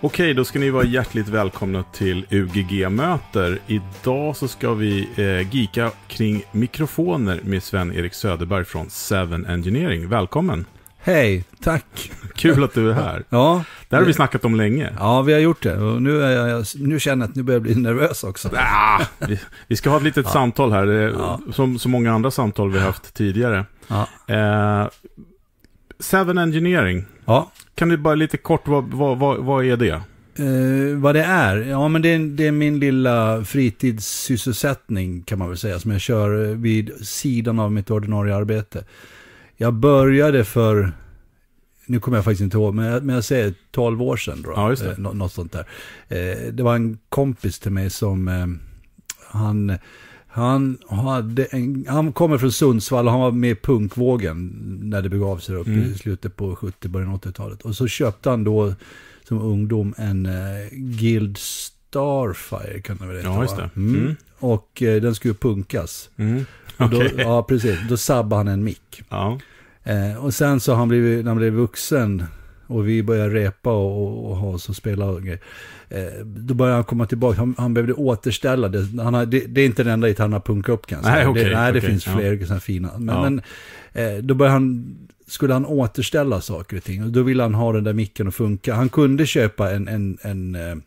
Okej, då ska ni vara hjärtligt välkomna till UGG Möter. Idag så ska vi eh, geeka kring mikrofoner med Sven-Erik Söderberg från Seven Engineering. Välkommen! Hej, tack! Kul att du är här. ja. Det här har vi snackat om länge. Ja, vi har gjort det. Och nu, jag, nu känner jag att nu börjar bli nervös också. Ah, vi, vi, ska ha ett litet ja. samtal här, ja. som så många andra samtal vi har haft tidigare. Ja. Eh, Seven Engineering. Ja. Kan du bara lite kort, vad, vad, vad, är det? Uh, vad det är? Ja, men det är, det är, min lilla fritidssysselsättning kan man väl säga, som jag kör vid sidan av mitt ordinarie arbete. Jag började för, nu kommer jag faktiskt inte ihåg, men jag, men jag säger 12 år sedan. Då, ja, uh, något sånt där. Uh, det var en kompis till mig som, han han, hade en, han kommer från Sundsvall och han var med i punkvågen när det begav sig upp mm. i slutet på 70, början 80-talet. Och så köpte han då som ungdom en uh, Guild Starfire kan det väl heta? Ja, just det. Mm. Mm. Och uh, den skulle punkas. Mm. Okay. Då, ja, precis. Då sabbade han en mick. Ja. Uh, och sen så han blev, när han blev vuxen och vi började repa och, och, och ha oss och spela och grejer. Eh, då började han komma tillbaka, han, han behövde återställa det. Han har, det, det. är inte den enda gitarren han har punkat upp kanske. Nej, okay, det, nej, okay, det finns fler ja. sådana fina. Men, ja. men eh, då började han, skulle han återställa saker och ting. Och då ville han ha den där micken att funka. Han kunde köpa en, en, en, en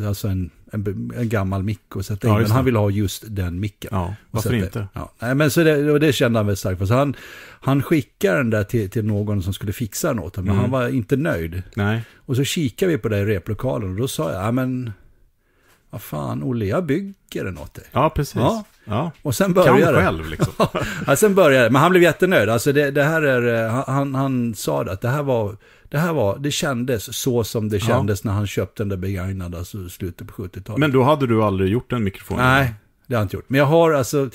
eh, alltså en en, en gammal mick och sätta in. Ja, men han vill ha just den micken. Ja, varför sätta, inte? Ja. Nej, men så det, och det kände han väl starkt för. Så han, han skickade den där till, till någon som skulle fixa den åt honom. Men mm. han var inte nöjd. Nej. Och så kikade vi på det i replokalen och då sa jag, ja men, vad fan Olle, jag bygger den åt dig. Ja, precis. Ja, Ja. Och sen började kan det. själv liksom. ja, sen började Men han blev jättenöjd. Alltså det, det här är, eh, han, han sa det, att det här var, det här var, det kändes så som det kändes ja. när han köpte den där begagnade, alltså slutet på 70-talet. Men då hade du aldrig gjort en mikrofon? Nej, det har jag inte gjort. Men jag har alltså,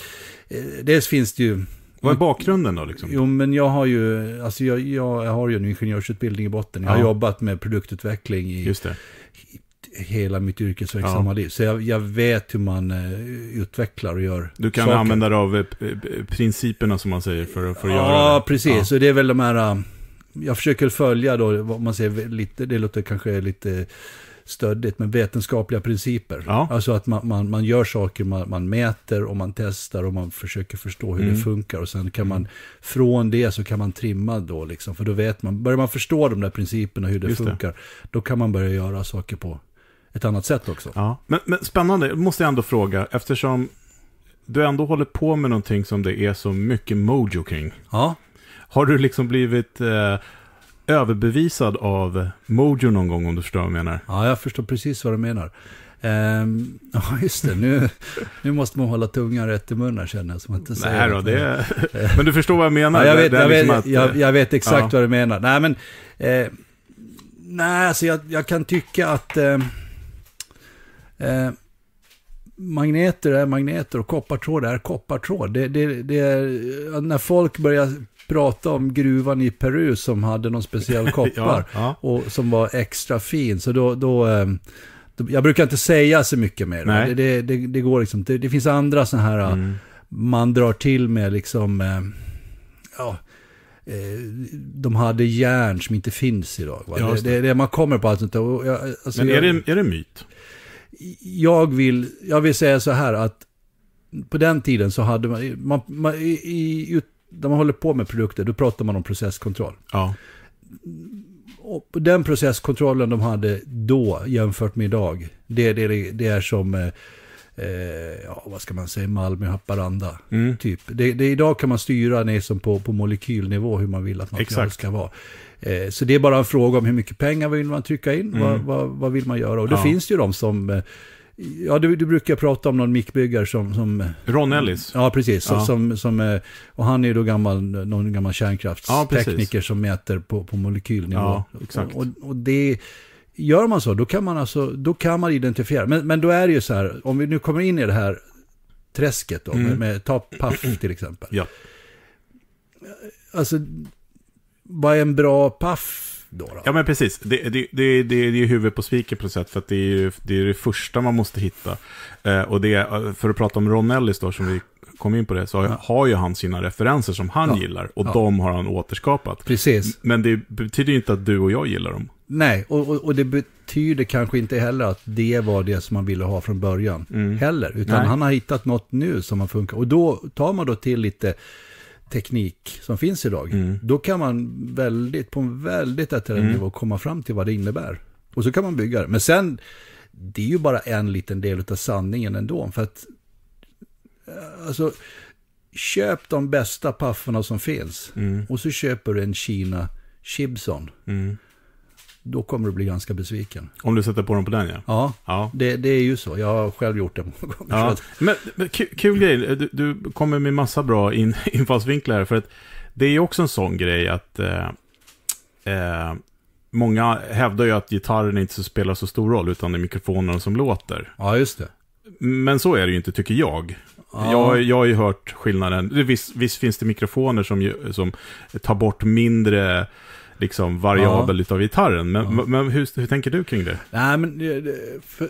eh, dels finns det ju... Vad är bakgrunden då? Liksom? Jo, men jag har ju, alltså jag, jag har ju en ingenjörsutbildning i botten. Jag har jobbat med produktutveckling i... Just det hela mitt yrkesverksamma ja. liv. Så jag, jag, vet hur man eh, utvecklar och gör Du kan saker. använda dig av eh, principerna som man säger för, för att ja, göra det. Ja, precis. Och det är väl de här... Eh, jag försöker följa då, vad man säger, lite, det låter kanske lite stöddigt, men vetenskapliga principer. Ja. Alltså att man, man, man gör saker, man, man, mäter och man testar och man försöker förstå hur mm. det funkar. Och sen kan man, från det så kan man trimma då liksom, för då vet man, börjar man förstå de där principerna hur det Just funkar, det. då kan man börja göra saker på ett annat sätt också. Ja. Men, men spännande, måste ändå fråga, eftersom du ändå håller på med någonting som det är så mycket mojo kring. Ja. Har du liksom blivit eh, överbevisad av mojo någon gång om du förstår vad jag menar? Ja, jag förstår precis vad du menar. Ehm, ja, just det. Nu, nu måste man hålla tungan rätt i munnen känner jag. Så inte säger Nej då, det är... men du förstår vad jag menar? jag, vet, liksom eh, jag vet exakt ja. vad du menar. Nej, men... Eh, nej, alltså jag, jag kan tycka att... Eh, Eh, magneter är magneter och koppartråd är koppartråd. Det, det, det är, när folk börjar prata om gruvan i Peru som hade någon speciell koppar ja, ja. och som var extra fin, så då, då eh, jag brukar inte säga så mycket mer. Det, det, det, det, går liksom, det, finns andra sådana här, mm. man drar till med liksom, eh, ja, de hade järn som inte finns idag. Ja, det, är det man kommer på allt sånt där. Alltså, Men är, jag, det, är det myt? jag vill, jag vill säga så här att på den tiden så hade man, man, man i, i, när man håller på med produkter, då pratar man om processkontroll. Ja. Och den processkontrollen de hade då jämfört med idag, det, det, det är som, eh, eh, ja vad ska man säga, Malmö, Haparanda, mm. typ. Det, det, idag kan man styra ner som på, på molekylnivå hur man vill att något ska vara. Eh, så det är bara en fråga om hur mycket pengar vill man trycka in, mm. vad, vad, vad, vill man göra? Och det ja. finns ju de som eh, Ja, du, du brukar prata om någon mickbyggare som, som... Eh, Ron Ellis. Ja, precis. Ja. Som, som, och han är ju då gammal, någon gammal kärnkraftstekniker ja, som mäter på, på molekylnivå. Ja, exakt. Och, och, det, gör man så, då kan man, alltså, då kan man identifiera. Men, men då är det ju så här, om vi nu kommer in i det här träsket då, mm. med, med, ta Paff till exempel. Ja. Alltså, vad är en bra paff då? då? Ja, men precis. Det, det, det, det, är huvudet på spiken på något sätt, för att det är ju det, är det första man måste hitta. Eh, och det, för att prata om Ron Ellis då, som vi kom in på det, så har, ja. har ju han sina referenser som han ja. gillar, och ja. de har han återskapat. Precis. Men det betyder ju inte att du och jag gillar dem. Nej, och, och, och, det betyder kanske inte heller att det var det som man ville ha från början mm. heller. Utan Nej. han har hittat något nu som har funkat. Och då tar man då till lite teknik som finns idag, mm. då kan man väldigt, på en väldigt detaljerad mm. nivå komma fram till vad det innebär. Och så kan man bygga det. Men sen, det är ju bara en liten del av sanningen ändå. För att, eh, alltså, köp de bästa pafforna som finns. Mm. Och så köper du en Kina Chibson. Mm då kommer du bli ganska besviken. Om du sätter på dem på den ja? Ja, ja. Det, det är ju så. Jag har själv gjort det många gånger. Ja. Men, men kul, grej, du, du, kommer med massa bra in, infallsvinklar här. För att det är ju också en sån grej att eh, eh, många hävdar ju att gitarren inte spelar så stor roll, utan det är mikrofonerna som låter. Ja, just det. Men så är det ju inte, tycker jag. Ja. Jag, jag har ju hört skillnaden. Visst, visst finns det mikrofoner som, som tar bort mindre liksom, variabel ja. av gitarren. Men, ja. men hur, hur, tänker du kring det? Nej, men för,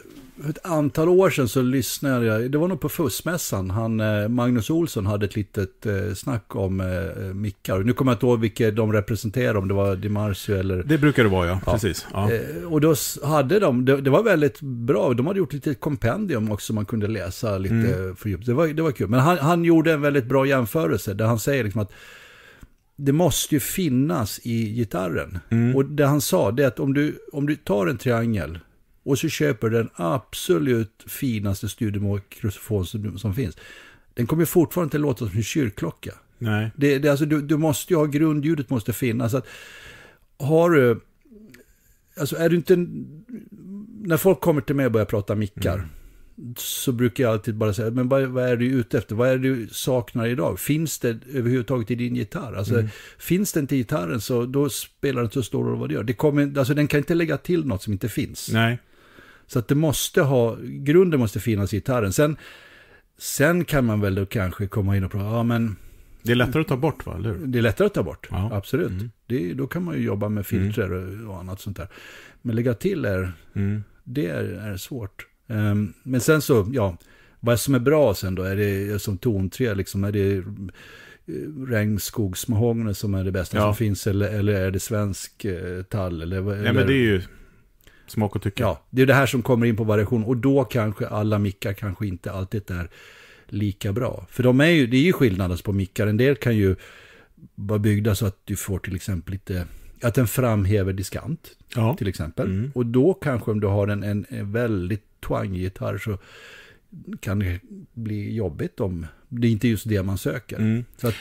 ett antal år sedan så lyssnade jag, det var nog på Fussmässan, han, eh, Magnus Olsson hade ett litet eh, snack om eh, mickar. Nu kommer jag inte ihåg vilka de representerade, om det var Dimarsio eller... Det brukar det vara ja, ja. precis. och då hade de, det, det, var väldigt bra, de hade gjort lite kompendium också man kunde läsa lite mm. djupt. Det var, det var kul. Men han, han gjorde en väldigt bra jämförelse där han säger liksom att det måste ju finnas i gitarren. Mm. Och det han sa, det är att om du, om du tar en triangel och så köper den absolut finaste studiemålkrusofon som, som finns. Den kommer fortfarande inte låta som en kyrkklocka. Nej. Det, det, alltså, du, du måste ju ha grundljudet måste finnas. Att, har du, alltså är du inte, när folk kommer till mig och börjar prata mickar, mm så brukar jag alltid bara säga, men vad, vad, är du ute efter? Vad är det du saknar idag? Finns det överhuvudtaget i din gitarr? Alltså, mm. Finns det inte i gitarren så då spelar det inte så stor roll vad du gör. Det kommer, alltså, den kan inte lägga till något som inte finns. Nej. Så att det måste ha, grunden måste finnas i gitarren. Sen, sen kan man väl då kanske komma in och prata, ja men... Det är lättare att ta bort va, eller hur? Det är lättare att ta bort, ja. absolut. Mm. Det, då kan man ju jobba med filtrer mm. och, annat sånt där. Men lägga till är, mm. det är, är svårt. Ehm, men sen så, ja, vad som är bra sen då? Är det som tonträ, liksom, är det eh, regnskogsmahogny som är det bästa ja. som finns? Eller, eller är det svensk eh, tall? Eller, eller? Nej, men det är ju smak och tycke. Ja, det är det här som kommer in på variation. Och då kanske alla mickar kanske inte alltid är lika bra. För de är ju, det är ju skillnad alltså på mickar. En del kan ju vara byggda så att du får till exempel lite att den framhäver diskant, ja. till exempel. Mm. Och då kanske om du har en, en, en väldigt Twang-gitarr så kan det bli jobbigt om det är inte just det man söker. Mm. Så att,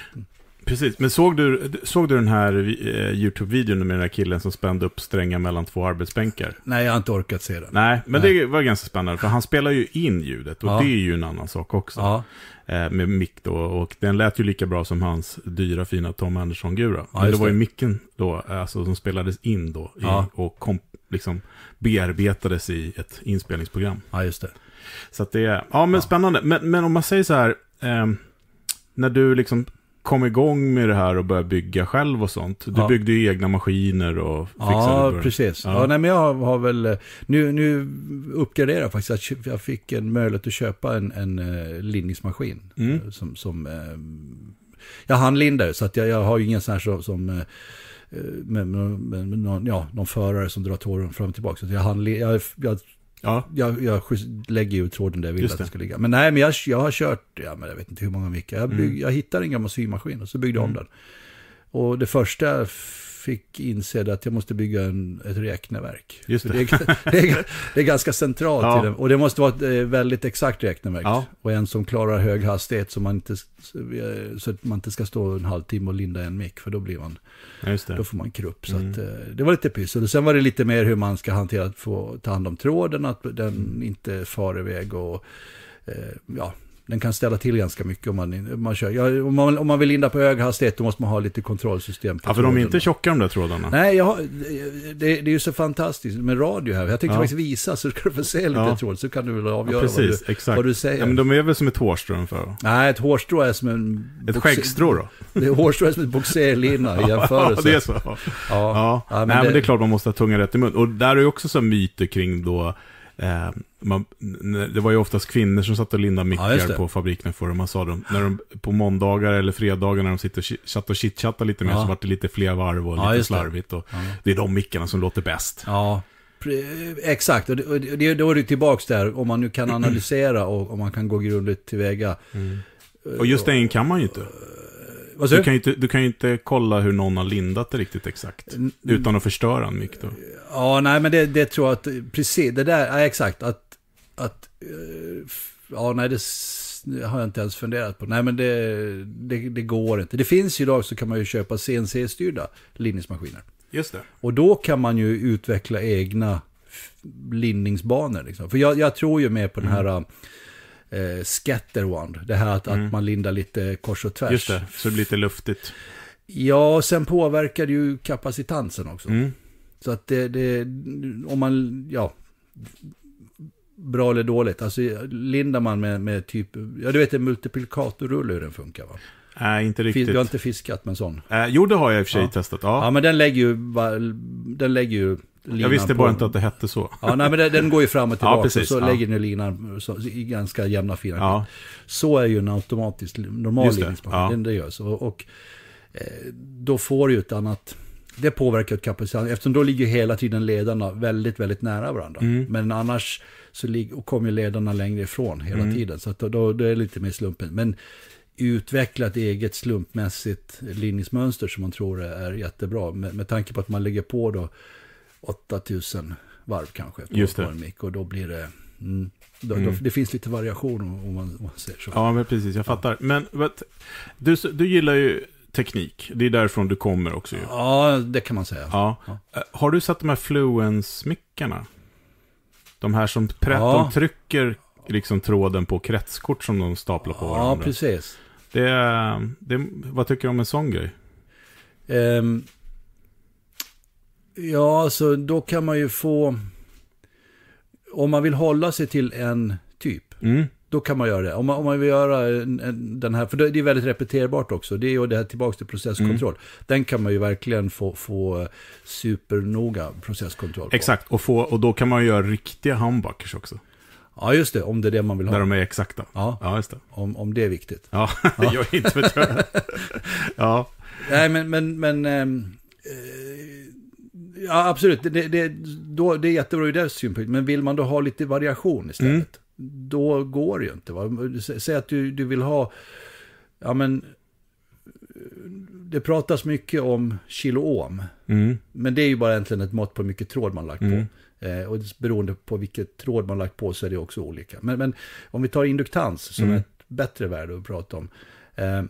Precis, men såg du, såg du den här eh, YouTube-videon med den här killen som spände upp strängar mellan två arbetsbänkar? Nej, jag har inte orkat se den. Nej, men Nej. det var ganska spännande, för han spelar ju in ljudet och ja. det är ju en annan sak också. Ja. Eh, med mick då, och den lät ju lika bra som hans dyra fina Tom Andersson-gura. Ja, men det var ju micken då, eh, alltså som spelades in då, i, och komp liksom bearbetades i ett inspelningsprogram. Ja, just det. Så att det är, ja men ja. spännande. Men, men om man säger så här, eh, när du liksom kom igång med det här och började bygga själv och sånt. Du ja. byggde ju egna maskiner och fixade. Ja, precis. Ja. ja. nej, men jag har väl, nu, nu uppgraderar jag faktiskt. Jag fick en möjlighet att köpa en, en eh, linningsmaskin. Mm. Eh, som, som, ehm, jag handlindar linda så att jag, jag har ju ingen sån här som, som eh, med, med, med någon, ja, någon förare som drar tråden fram och tillbaka. Så jag, hann, jag, jag, ja. jag, jag lägger ju tråden där jag vill Just att den ska ligga. Men nej, men jag, jag har kört, ja, men jag vet inte hur många veckor. Jag, mm. jag hittade en gammal symaskin och så byggde jag mm. om den. Och det första fick insedd att jag måste bygga en, ett räkneverk. Just det. Det, är, det, är, det, är, ganska centralt. Ja. Den, och det måste vara ett eh, väldigt exakt räkneverk. Ja. Och en som klarar hög hastighet så, man inte, eh, så att man inte ska stå en halvtimme och linda en mick. För då, blir man, ja, då får man krupp. Så mm. att, eh, det var lite pyssel. sen var det lite mer hur man ska hantera att få ta hand om tråden. Att den mm. inte far iväg och ja, den kan ställa till ganska mycket om man, man kör. Ja, om, man, om man vill linda på hög hastighet då måste man ha lite kontrollsystem. ja, för de är inte tjocka de där trådarna. Nej, jag, det, det är ju så fantastiskt med radio här. Jag tänkte ja. faktiskt visa så ska du få se lite ja. tråd så kan du väl avgöra ja, precis, vad, du, exakt. vad du säger. Ja, men de är väl som ett hårstrå ungefär? Nej, ett hårstrå är som en... Ett boxe... skäggstrå då? Ett hårstrå är som ett boxerlinna i jämförelse. Ja, det är så. Ja. ja. ja men Nej, det... men det är klart man måste ha tunga rätt i mun. Och där är ju också så myter kring då eh, man, det var ju oftast kvinnor som satt och lindade mickar ja, på fabriken förr. Man sa dem, när de, på måndagar eller fredagar när de sitter och satt och chitchattar lite mer ja. så vart det lite fler varv och ja, lite slarvigt. Och Det är de mickarna som låter bäst. Ja, exakt. Och, det, och det, då är du tillbaks där, om man nu kan analysera och om man kan gå grundligt tillväga. Mm. Eh, och just den kan man ju inte. Eh, du kan, ju inte, du kan ju inte kolla hur någon har lindat det riktigt exakt. Utan att förstöra en mick då. Ja, nej men det, det tror jag att, precis, det där, ja, exakt. Att att... Eh, ja, nej, det har jag inte ens funderat på. Nej, men det, det, det går inte. Det finns ju idag så kan man ju köpa CNC-styrda linningsmaskiner. Just det. Och då kan man ju utveckla egna linningsbanor. Liksom. För jag, jag, tror ju mer på mm. den här eh, scatterwand. Det här att, mm. att man lindar lite kors och tvärs. Just det, så det blir lite luftigt. Ja, sen påverkar det ju kapacitansen också. Mm. Så att det, det, om man, ja, bra eller dåligt. Alltså lindar man med, med typ, ja du vet en multiplikatorrulle hur den funkar va? Nej, inte riktigt. Du har inte fiskat med en sån? Eh, jo, det har jag i och för sig ja. testat. Ja. ja, men den lägger ju, den lägger ju jag visste bara inte att det hette så. Ja, nej, men den, den går ju fram och tillbaka. ja, precis, så ja. lägger ni linan så, i ganska jämna fina ja. Så är ju en automatisk normal linningsmaskin. Ja. Det gör så. Och, eh, då får du ju ett annat... Det påverkar kapaciteten. Eftersom då ligger hela tiden ledarna väldigt, väldigt nära varandra. Mm. Men annars så kommer ledarna längre ifrån hela mm. tiden. Så att då, då, är det lite mer slumpen. Men utveckla ett eget slumpmässigt linningsmönster som man tror är jättebra. Med, med tanke på att man lägger på då 8000 varv kanske Just det. en mick och då blir det... Mm, då, mm. Då, det finns lite variation om man, om man säger så. Ja, men precis, jag fattar. Men but, du, du gillar ju teknik. Det är därifrån du kommer också ju. Ja, det kan man säga. Ja. ja. Har du satt de här Fluence-mickarna? De här som prä- ja. de trycker liksom tråden på kretskort som de staplar på varandra. Ja, precis. Det, det, vad tycker du om en sån grej? Um, ja, alltså då kan man ju få... Om man vill hålla sig till en typ. Mm. Då kan man göra det. Om man, om man vill göra en, en, den här, för det är väldigt repeterbart också. Det är ju det här tillbaka till processkontroll. Mm. Den kan man ju verkligen få, få supernoga processkontroll på. Exakt, och, få, och då kan man göra riktiga humbuckers också. Ja, just det. Om det är det man vill ha. När de är exakta. Ja, ja just det. Om, om det är viktigt. Ja, ja. jag inte vet ja. Nej, men, men, men ehm, eh, ja, absolut. Det, det, då, det är jättebra ur den synpunkten. Men vill man då ha lite variation istället? Mm då går det ju inte. Va? Säg att du, du vill ha, ja men, det pratas mycket om kiloohm. Mm. Men det är ju bara egentligen ett mått på hur mycket tråd man lagt mm. på. Eh, och beroende på vilket tråd man lagt på så är det också olika. Men, men om vi tar induktans som mm. ett bättre värde att prata om. Eh,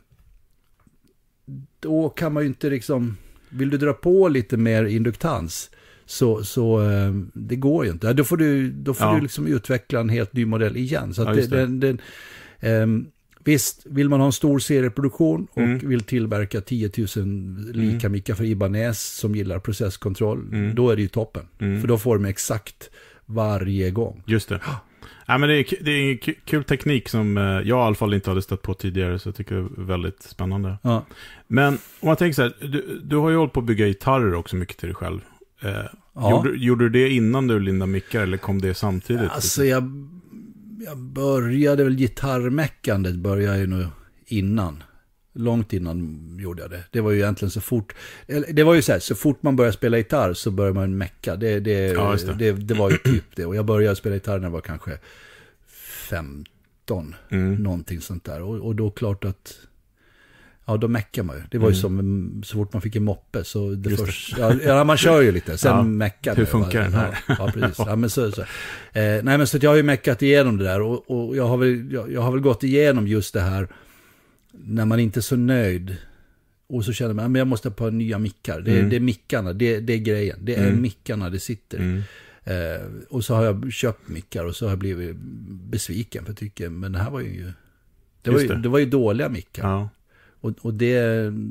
då kan man ju inte liksom, vill du dra på lite mer induktans, så, så eh, det går ju inte. Då får du, då får ja. du liksom utveckla en helt ny modell igen. Så ja, det. Den, den, um, Visst, vill man ha en stor serieproduktion och mm. vill tillverka 10 000 lika mm. mycket för Ibanez som gillar processkontroll, mm. då är det ju toppen. Mm. För då får de exakt varje gång. Just det. Ja, men det, är, det är en kul teknik som eh, jag i alla fall inte hade stött på tidigare, så jag tycker det är väldigt spännande. Ja. Men om man tänker så här, du, du har ju hållit på att bygga gitarrer också mycket till dig själv. Eh, ja. gjorde, gjorde, du det innan du Linda Mickar eller kom det samtidigt? Alltså jag, jag började väl gitarrmäckandet började jag ju nu innan. Långt innan gjorde jag det. Det var ju egentligen så fort, det var ju så här, så fort man börjar spela gitarr så börjar man mecka. Det, det, ja, det. det, det var ju typ det. Och jag började spela gitarr när jag var kanske 15, mm. någonting sånt där. Och, och då klart att Ja, då meckar man ju. Det var ju mm. som så fort man fick en moppe. Så det först, det. Ja, man kör ju lite, sen ja, meckar Hur funkar den här? Ja, ja, precis. Ja, men så, så. Eh, nej, men så jag har ju meckat igenom det där. Och, och jag, har väl, jag, jag, har väl gått igenom just det här när man inte är så nöjd. Och så känner man att jag måste ha på nya mickar. Det, mm. det är mickarna, det, det, är grejen. Det är mm. mickarna det sitter Mm. Eh, och så har jag köpt mickar och så har jag blivit besviken. För jag tycker, men det här var ju... Det, var ju, det. var ju dåliga mickar. Ja. Och, och det,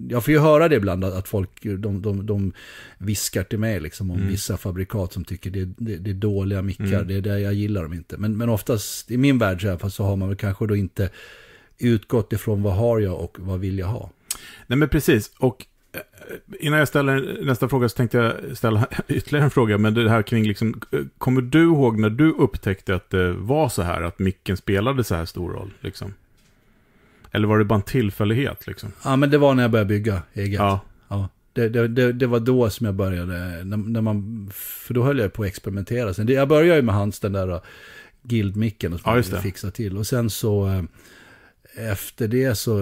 jag får ju höra det ibland att folk de, de, de viskar till mig liksom om mm. vissa fabrikat som tycker det, det, det är dåliga mickar, mm. det är det jag gillar dem inte. Men, men oftast i min värld så, här, så har man väl kanske då inte utgått ifrån vad har jag och vad vill jag ha. Nej men precis, och eh, innan jag ställer nästa fråga så tänkte jag ställa ytterligare en fråga. Men det här kring, liksom, eh, kommer du ihåg när du upptäckte att det var så här, att micken spelade så här stor roll? Liksom? Eller var det bara en tillfällighet liksom? Ja, men det var när jag började bygga eget. Ja. ja. Det, det, det, det, var då som jag började, när, när, man, för då höll jag på att experimentera. Sen, jag började ju med hans, den där äh, guildmicken och ja, fixa till. Och sen så, äh, efter det så,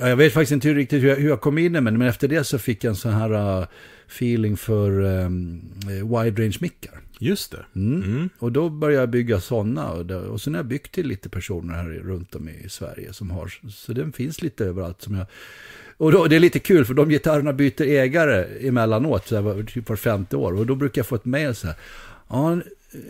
ja, jag vet faktiskt inte riktigt hur jag, hur jag kom in i men, men efter det så fick jag en sån här äh, feeling för um, wide range mickar. Just det. Mm. Mm. Och då började jag bygga sådana. Och, och sen har jag byggt till lite personer här runt om i Sverige som har, så den finns lite överallt som jag och då, det är lite kul för de gitarrerna byter ägare emellanåt, så här, typ var femte år. Och då brukar jag få ett mejl så här. Ja,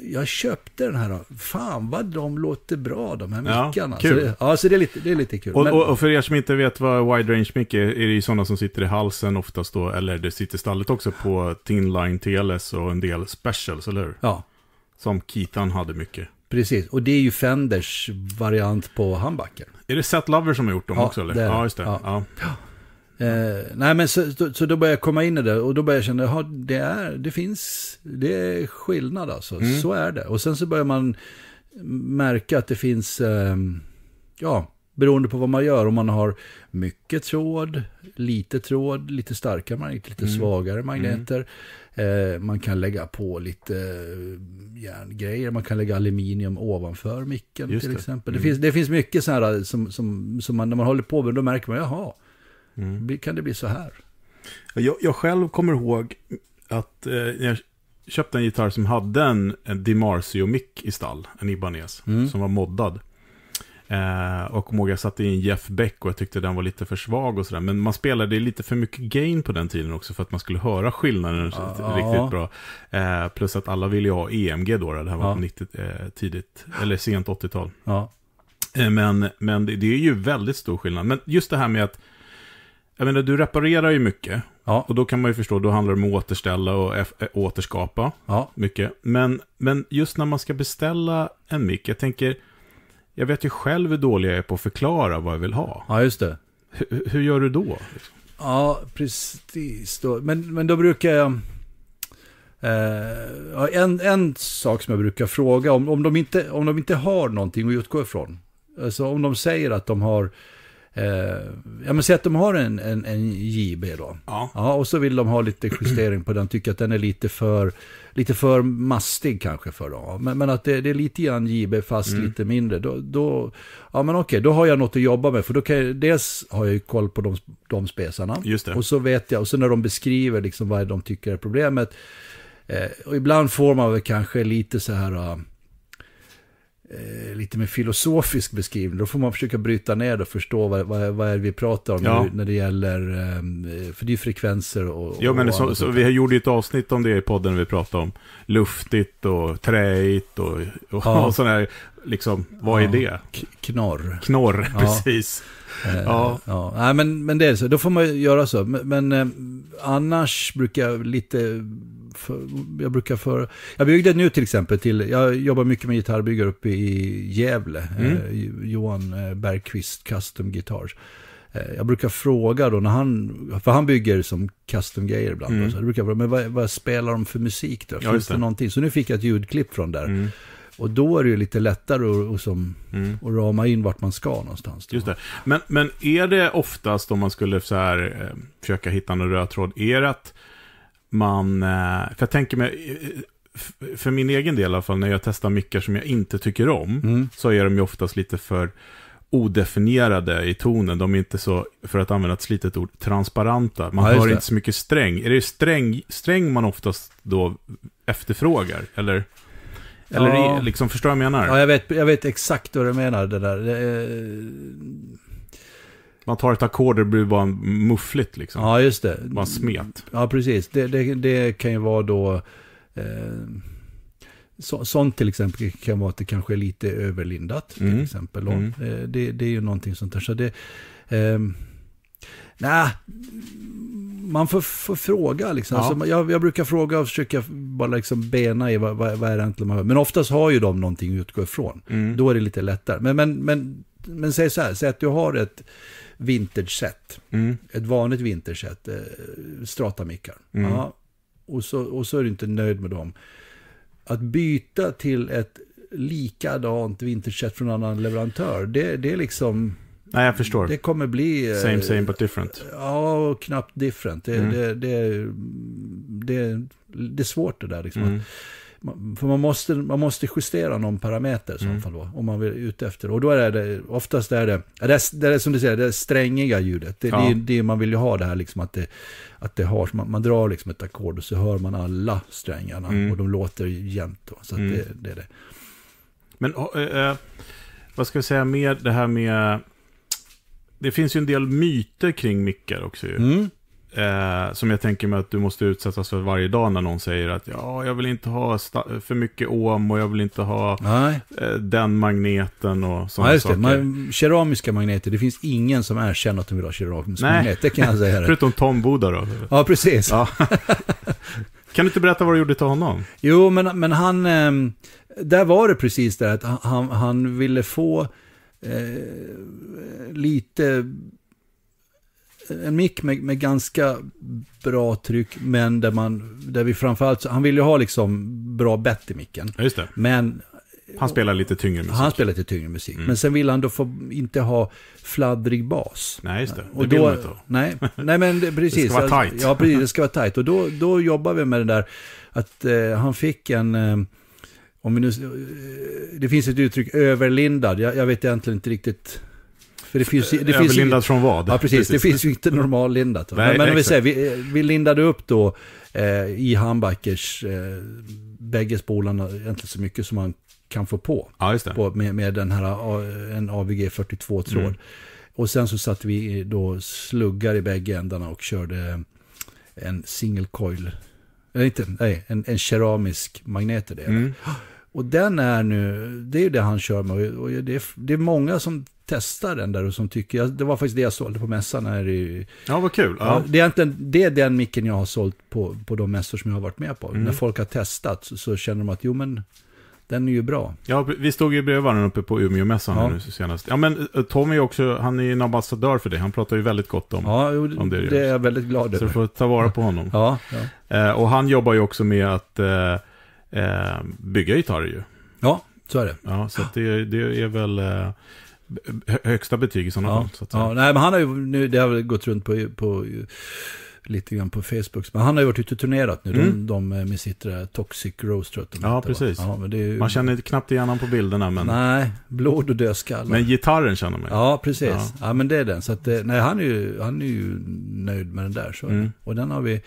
jag köpte den här. Fan vad de låter bra de här mickarna. Ja, Så det, ja, så det är lite, det är lite kul. Och, men... och, för er som inte vet vad wide range mick är, är det ju sådana som sitter i halsen oftast då, eller det sitter stallet också på Line TLS och en del specials, eller hur? Ja. Som Kitan hade mycket. Precis, och det är ju Fenders variant på handbacker. Är det Seth Lover som har gjort dem ja, också? Eller? Det är Ja, just det. Ja. Ja. Eh, nej men så, så då började jag komma in i det och då började jag känna, ja det, är, det finns, det är skillnad alltså, mm. så är det. Och sen så börjar man märka att det finns, eh, ja, beroende på vad man gör, om man har mycket tråd, lite tråd, lite starkare magneter, lite mm. svagare mm. magneter. Mm. Eh, man kan lägga på lite eh, järngrejer, man kan lägga aluminium ovanför micken Just till det. exempel. Det, mm. finns, det finns mycket sådana eh, som, som, som man, när man håller på med, då märker man, jaha, Mm. Kan det bli så här? Jag, jag själv kommer ihåg att eh, jag köpte en gitarr som hade en, en DiMarzio-mick i stall, en Ibanez, mm. som var moddad. Eh, och kommer ihåg jag satte in Jeff Beck och jag tyckte den var lite för svag och sådär. Men man spelade lite för mycket gain på den tiden också för att man skulle höra skillnaden ah, riktigt bra. Eh, plus att alla ville ha EMG då, det här var ah. 90, eh, tidigt, eller sent 80-tal. Ah. Eh, men men det, det, är ju väldigt stor skillnad. Men just det här med att jag menar, du reparerar ju mycket. Ja. Och då kan man ju förstå, då handlar det om att återställa och eh, återskapa ja. mycket. Men, men just när man ska beställa en mick, jag tänker, jag vet ju själv hur dålig jag är på att förklara vad jag vill ha. Ja, just det. H hur gör du då? Ja, precis. Då. Men, men då brukar jag... Eh, en, en sak som jag brukar fråga, om, om, de inte, om de inte har någonting att utgå ifrån. Alltså om de säger att de har Eh, ja men säg att de har en, en, en JB då. Ja. ja. Och så vill de ha lite justering på den, tycker att den är lite för, lite för mastig kanske för dem. Men, men att det, det, är lite grann JB fast mm. lite mindre. Då, då, ja men okej, då har jag något att jobba med. För då kan jag, dels har jag ju koll på de, de spesarna. Just det. Och så vet jag, och så när de beskriver liksom vad de tycker är problemet. Eh, och ibland får man väl kanske lite så här ah, Eh, lite mer filosofisk beskrivning. Då får man försöka bryta ner och förstå vad, vad, vad är det vi pratar om ja. nu, när det gäller, ehm, eh, för det är frekvenser och... Ja, men och så, så vi gjorde ju ett avsnitt om det i podden vi pratade om luftigt och träigt och, och, ja. och sådär, liksom, vad ja. är det? K knorr. Knorr, precis. Eh, ja. ja. Nej, men, men det är så, då får man göra så. Men, men eh, annars brukar jag lite för, jag brukar föra. Jag byggde nu till exempel till, jag jobbar mycket med gitarrbyggare uppe i Gävle, mm. eh, Johan eh, Bergqvist, Custom Guitars. Eh, jag brukar fråga då när han, för han bygger som custom-grejer ibland. Mm. Då, så jag brukar fråga, men vad, vad, spelar de för musik då? Ja, Finns det. det någonting? Så nu fick jag ett ljudklipp från där. Mm. Och då är det ju lite lättare att, och som, mm. att rama in vart man ska någonstans. Just det. Men, men är det oftast, om man skulle så här, eh, försöka hitta någon röd tråd, är det att man, eh, för jag tänker mig, för min egen del i alla fall, när jag testar mickar som jag inte tycker om, mm. så är de ju oftast lite för odefinierade i tonen. De är inte så, för att använda ett slitet ord, transparenta. Man ja, hör inte så mycket sträng. Är det sträng, sträng man oftast då efterfrågar? Eller? Eller liksom, förstår jag vad jag menar? Ja, jag vet, jag vet exakt vad du menar det där. Det, eh, man tar ett ackord och det blir bara muffligt liksom. Ja, just det. Bara smet. Ja, precis. Det, det, det kan ju vara då... Eh, så, sånt till exempel kan vara att det kanske är lite överlindat. Till mm. exempel. Mm. Eh, det, det, är ju någonting sånt där. Så det... Eh, nej, man får, får, fråga liksom. Ja. Alltså, jag, jag, brukar fråga och försöka bara liksom bena i vad, vad, vad är det egentligen man hör. Men oftast har ju de någonting att utgå ifrån. Mm. Då är det lite lättare. Men, men, men, men säg så här, säg att du har ett vintage-set. Mm. Ett vanligt vintage-set, eh, Strata-mickar. Mm. Ja, och, så, och så är du inte nöjd med dem. Att byta till ett likadant vintage-set från en annan leverantör, det, det är liksom... Nej, jag förstår. Det kommer bli... Eh, same, same but different. Ja, och knappt different. Det, mm. det, det, det, det är svårt det där. Liksom. Mm. För man måste, man måste justera någon parameter i mm. fall då, om man vill ut efter. Och då är det, oftast är det, det, är, det är som du säger, det strängiga ljudet. Det, ja. det, det, man vill ju ha det här liksom att det, att det har, man, man drar liksom ett ackord och så hör man alla strängarna mm. och de låter jämnt då. Så mm. det, det, är det. Men äh, vad ska vi säga mer, det här med, det finns ju en del myter kring mickar också ju. Mm. Eh, som jag tänker mig att du måste utsättas för varje dag när någon säger att ja, jag vill inte ha för mycket om och jag vill inte ha eh, den magneten och sådana ja, saker. Man, keramiska magneter, det finns ingen som erkänner att de vill ha keramiska Nej. magnet, kan jag säga. Förutom Tom Boda då. Ja, precis. Ja. kan du inte berätta vad du gjorde till honom? Jo, men, men han, eh, där var det precis det att han, han ville få eh, lite en mick med, med, ganska bra tryck, men där man, där vi framförallt, han vill ju ha liksom bra bett i micken. Just det. Men han spelar lite tyngre musik. Han spelar lite tyngre musik. Mm. Men sen vill han då få, inte ha fladdrig bas. Nej, just det. Det och då, vill man inte ha. Nej, nej, men det, precis. det ska vara tajt. Alltså, ja, precis. Det ska vara tajt. Och då, då jobbar vi med det där att eh, han fick en... Eh, om vi nu, eh, det finns ett uttryck, överlindad. Jag, jag vet egentligen inte riktigt för det finns, det finns Överlindad ju, från vad? Ja, precis. precis. Det finns ju inte normallindat. Nej, men men om vi, säger, vi, vi lindade upp då eh, i handbackers eh, bägge spolarna egentligen så mycket som man kan få på. Ja, på med, med den här eh, en AVG 42-tråd. Mm. Och sen så satte vi då sluggar i bägge ändarna och körde en single coil. Eller eh, inte, nej, en, en keramisk magnet i det. Mm. Och den är nu, det är ju det han kör med. Och det, är, det är många som testar den där och som tycker, jag, det var faktiskt det jag sålde på mässan här i... Ja, vad kul. Ja. det, är egentligen, det är den micken jag har sålt på, på de mässor som jag har varit med på. Mm. När folk har testat så, så, känner de att, jo men, den är ju bra. Ja, vi stod ju bredvid varandra uppe på Umeåmässan ja. nu senast. Ja, men eh, Tommy också, han är ju en ambassadör för det. Han pratar ju väldigt gott om, ja, jo, om det. det är jag väldigt glad över. Så du får ta vara på honom. Ja, ja. Eh, och han jobbar ju också med att eh, eh, bygga gitarrer ju. Ja, så är det. Ja, så det, det är väl... Eh, högsta betyg i sådana ja. fall. Så ja, nej, men han har ju, nu, det har väl gått runt på, på lite grann på Facebook. Men han har ju varit ute och turnerat nu, mm. de, de med sitt där eh, Toxic Rose tror jag Ja, precis. Ja, ju... Man känner knappt igen honom på bilderna. Men... Nej, blod och dödskallar. Men gitarren känner man ju. Ja, precis. Ja. ja. men det är den. Så att, eh, nej, han är ju, han är ju nöjd med den där. Så. Mm. Och den har vi,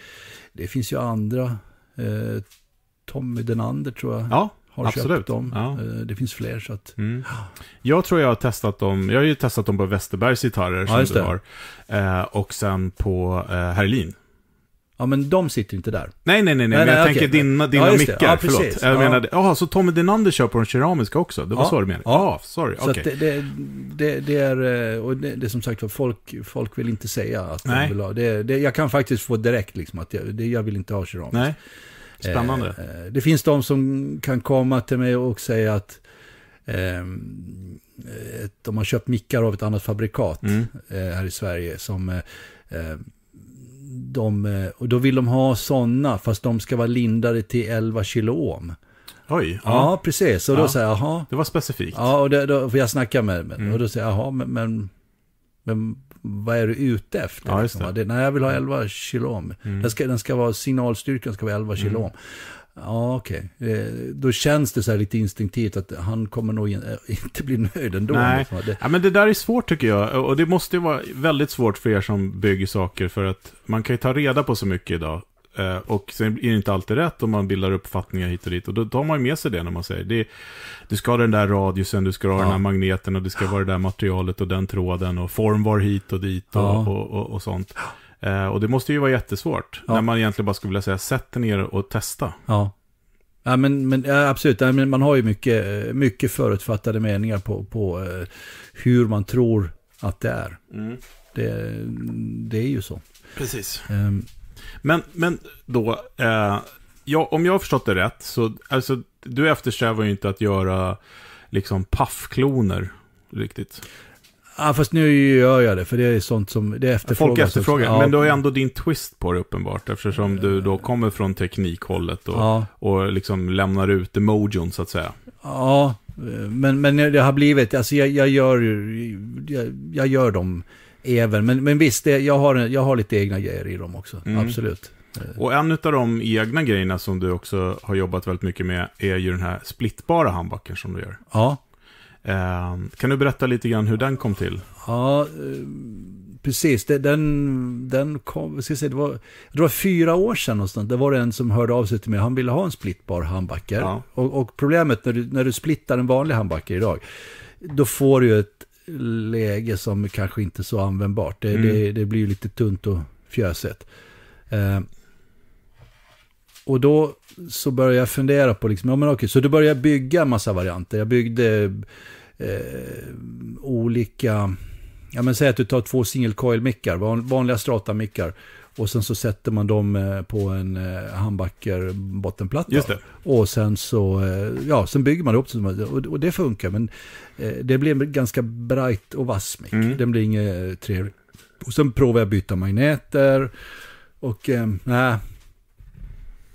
det finns ju andra. Eh, Tommy Denander tror jag. Ja, har Absolut. köpt dem. Ja. Eh, det finns fler. Så att... Mm. Jag tror jag har testat dem. Jag har ju testat dem på Westerbergs gitarrer ja, som du har. Eh, och sen på eh, Herlin. Ja, men de sitter inte där. Nej, nej, nej, nej, nej men jag nej, tänker dina, dina ja, mickar. Ja, precis. Förlåt. Jag ja. menade, jaha, så Tommy Dinander kör på de keramiska också? Det var ja. så du menade? Ja, ah, sorry. Så okay. det, det, det, det, är, eh, och det, det är som sagt folk, folk vill inte säga att nej. de vill ha. Det, det, jag kan faktiskt få direkt liksom att jag, det, jag vill inte ha keramiskt. Nej. Spännande. Eh, eh, det finns de som kan komma till mig och säga att ehm, eh, de har köpt mickar av ett annat fabrikat mm. eh, här i Sverige. som eh, ehm, de, eh, och Då vill de ha sådana, fast de ska vara lindade till 11 kilo kiloohm. Oj. Ja, ja, precis. Och då ja. säger jag, jaha. Det var specifikt. Ja, och det, då, får jag snacka med, dem. mm. och då säger jag, jaha, men, men, men vad är du ute efter? Ja, liksom, det. nej, jag vill ha 11 mm. kilo Mm. Den, ska, den ska vara, signalstyrkan ska vara 11 mm. kilom. Ja, okej. Okay. Eh, då känns det så här lite instinktivt att han kommer nog eh, inte bli nöjd ändå. Nej. Liksom. Ja, men det där är svårt tycker jag. Och det måste ju vara väldigt svårt för er som bygger saker. För att man kan ju ta reda på så mycket idag. Eh, och sen är det inte alltid rätt om man bildar uppfattningar hit och dit. Och då tar man ju med sig det när man säger det. Du ska ha den där radiusen, du ska ha ja. den här magneten och det ska vara det där materialet och den tråden och form var hit och dit och, ja. och, och, och sånt. Eh, och det måste ju vara jättesvårt. Ja. När man egentligen bara skulle vilja säga sätt ner och testa. Ja. Ja, men, men ja, absolut. Ja, men man har ju mycket, mycket förutfattade meningar på, på eh, hur man tror att det är. Mm. Det, det, är ju så. Precis. Um, men, men då, eh, ja, om jag har förstått det rätt, så alltså, du eftersträvar ju inte att göra liksom paffkloner riktigt. Ja, fast nu gör jag det, för det är sånt som det efterfrågas. Folk efterfrågar, men du har ändå din twist på det uppenbart, eftersom du då eh. kommer från teknikhållet och, ja. och liksom lämnar ut emojion. så att säga. Ja, eh, men, men det har blivit, alltså jag, jag gör, jag, jag gör dem även. Men, men visst, det, jag, har, jag har lite egna grejer i dem också. Mm. Absolut. Eh. Och en av de egna grejerna som du också har jobbat väldigt mycket med är ju den här splittbara handbacken som du gör. Ja. Ehm, kan du berätta lite grann hur den kom till? Ja, eh, precis. Den, den kom, ska säga, det, var, det var fyra år sedan någonstans. Det var en som hörde av sig till mig. Han ville ha en splittbar handbacker. Ja. Och, och, problemet när du, när du splittar en vanlig handbacker idag, då får du ett läge som kanske inte är så användbart. Det, mm. det, det blir ju lite tunt och fjöset. Eh, och då så började jag fundera på, liksom, ja, men okej, så då började jag bygga en massa varianter. Jag byggde eh, olika, ja men säg att du tar två single coil-mickar, vanliga strata-mickar. Och sen så sätter man dem eh, på en eh, handbacker bottenplatta. Just det. Och sen så, eh, ja, sen bygger man ihop det. Och det funkar, men det blir ganska bright och vass Mm. Den blir inget trevlig. Och sen provar jag att byta magneter. Och, nej. Äh,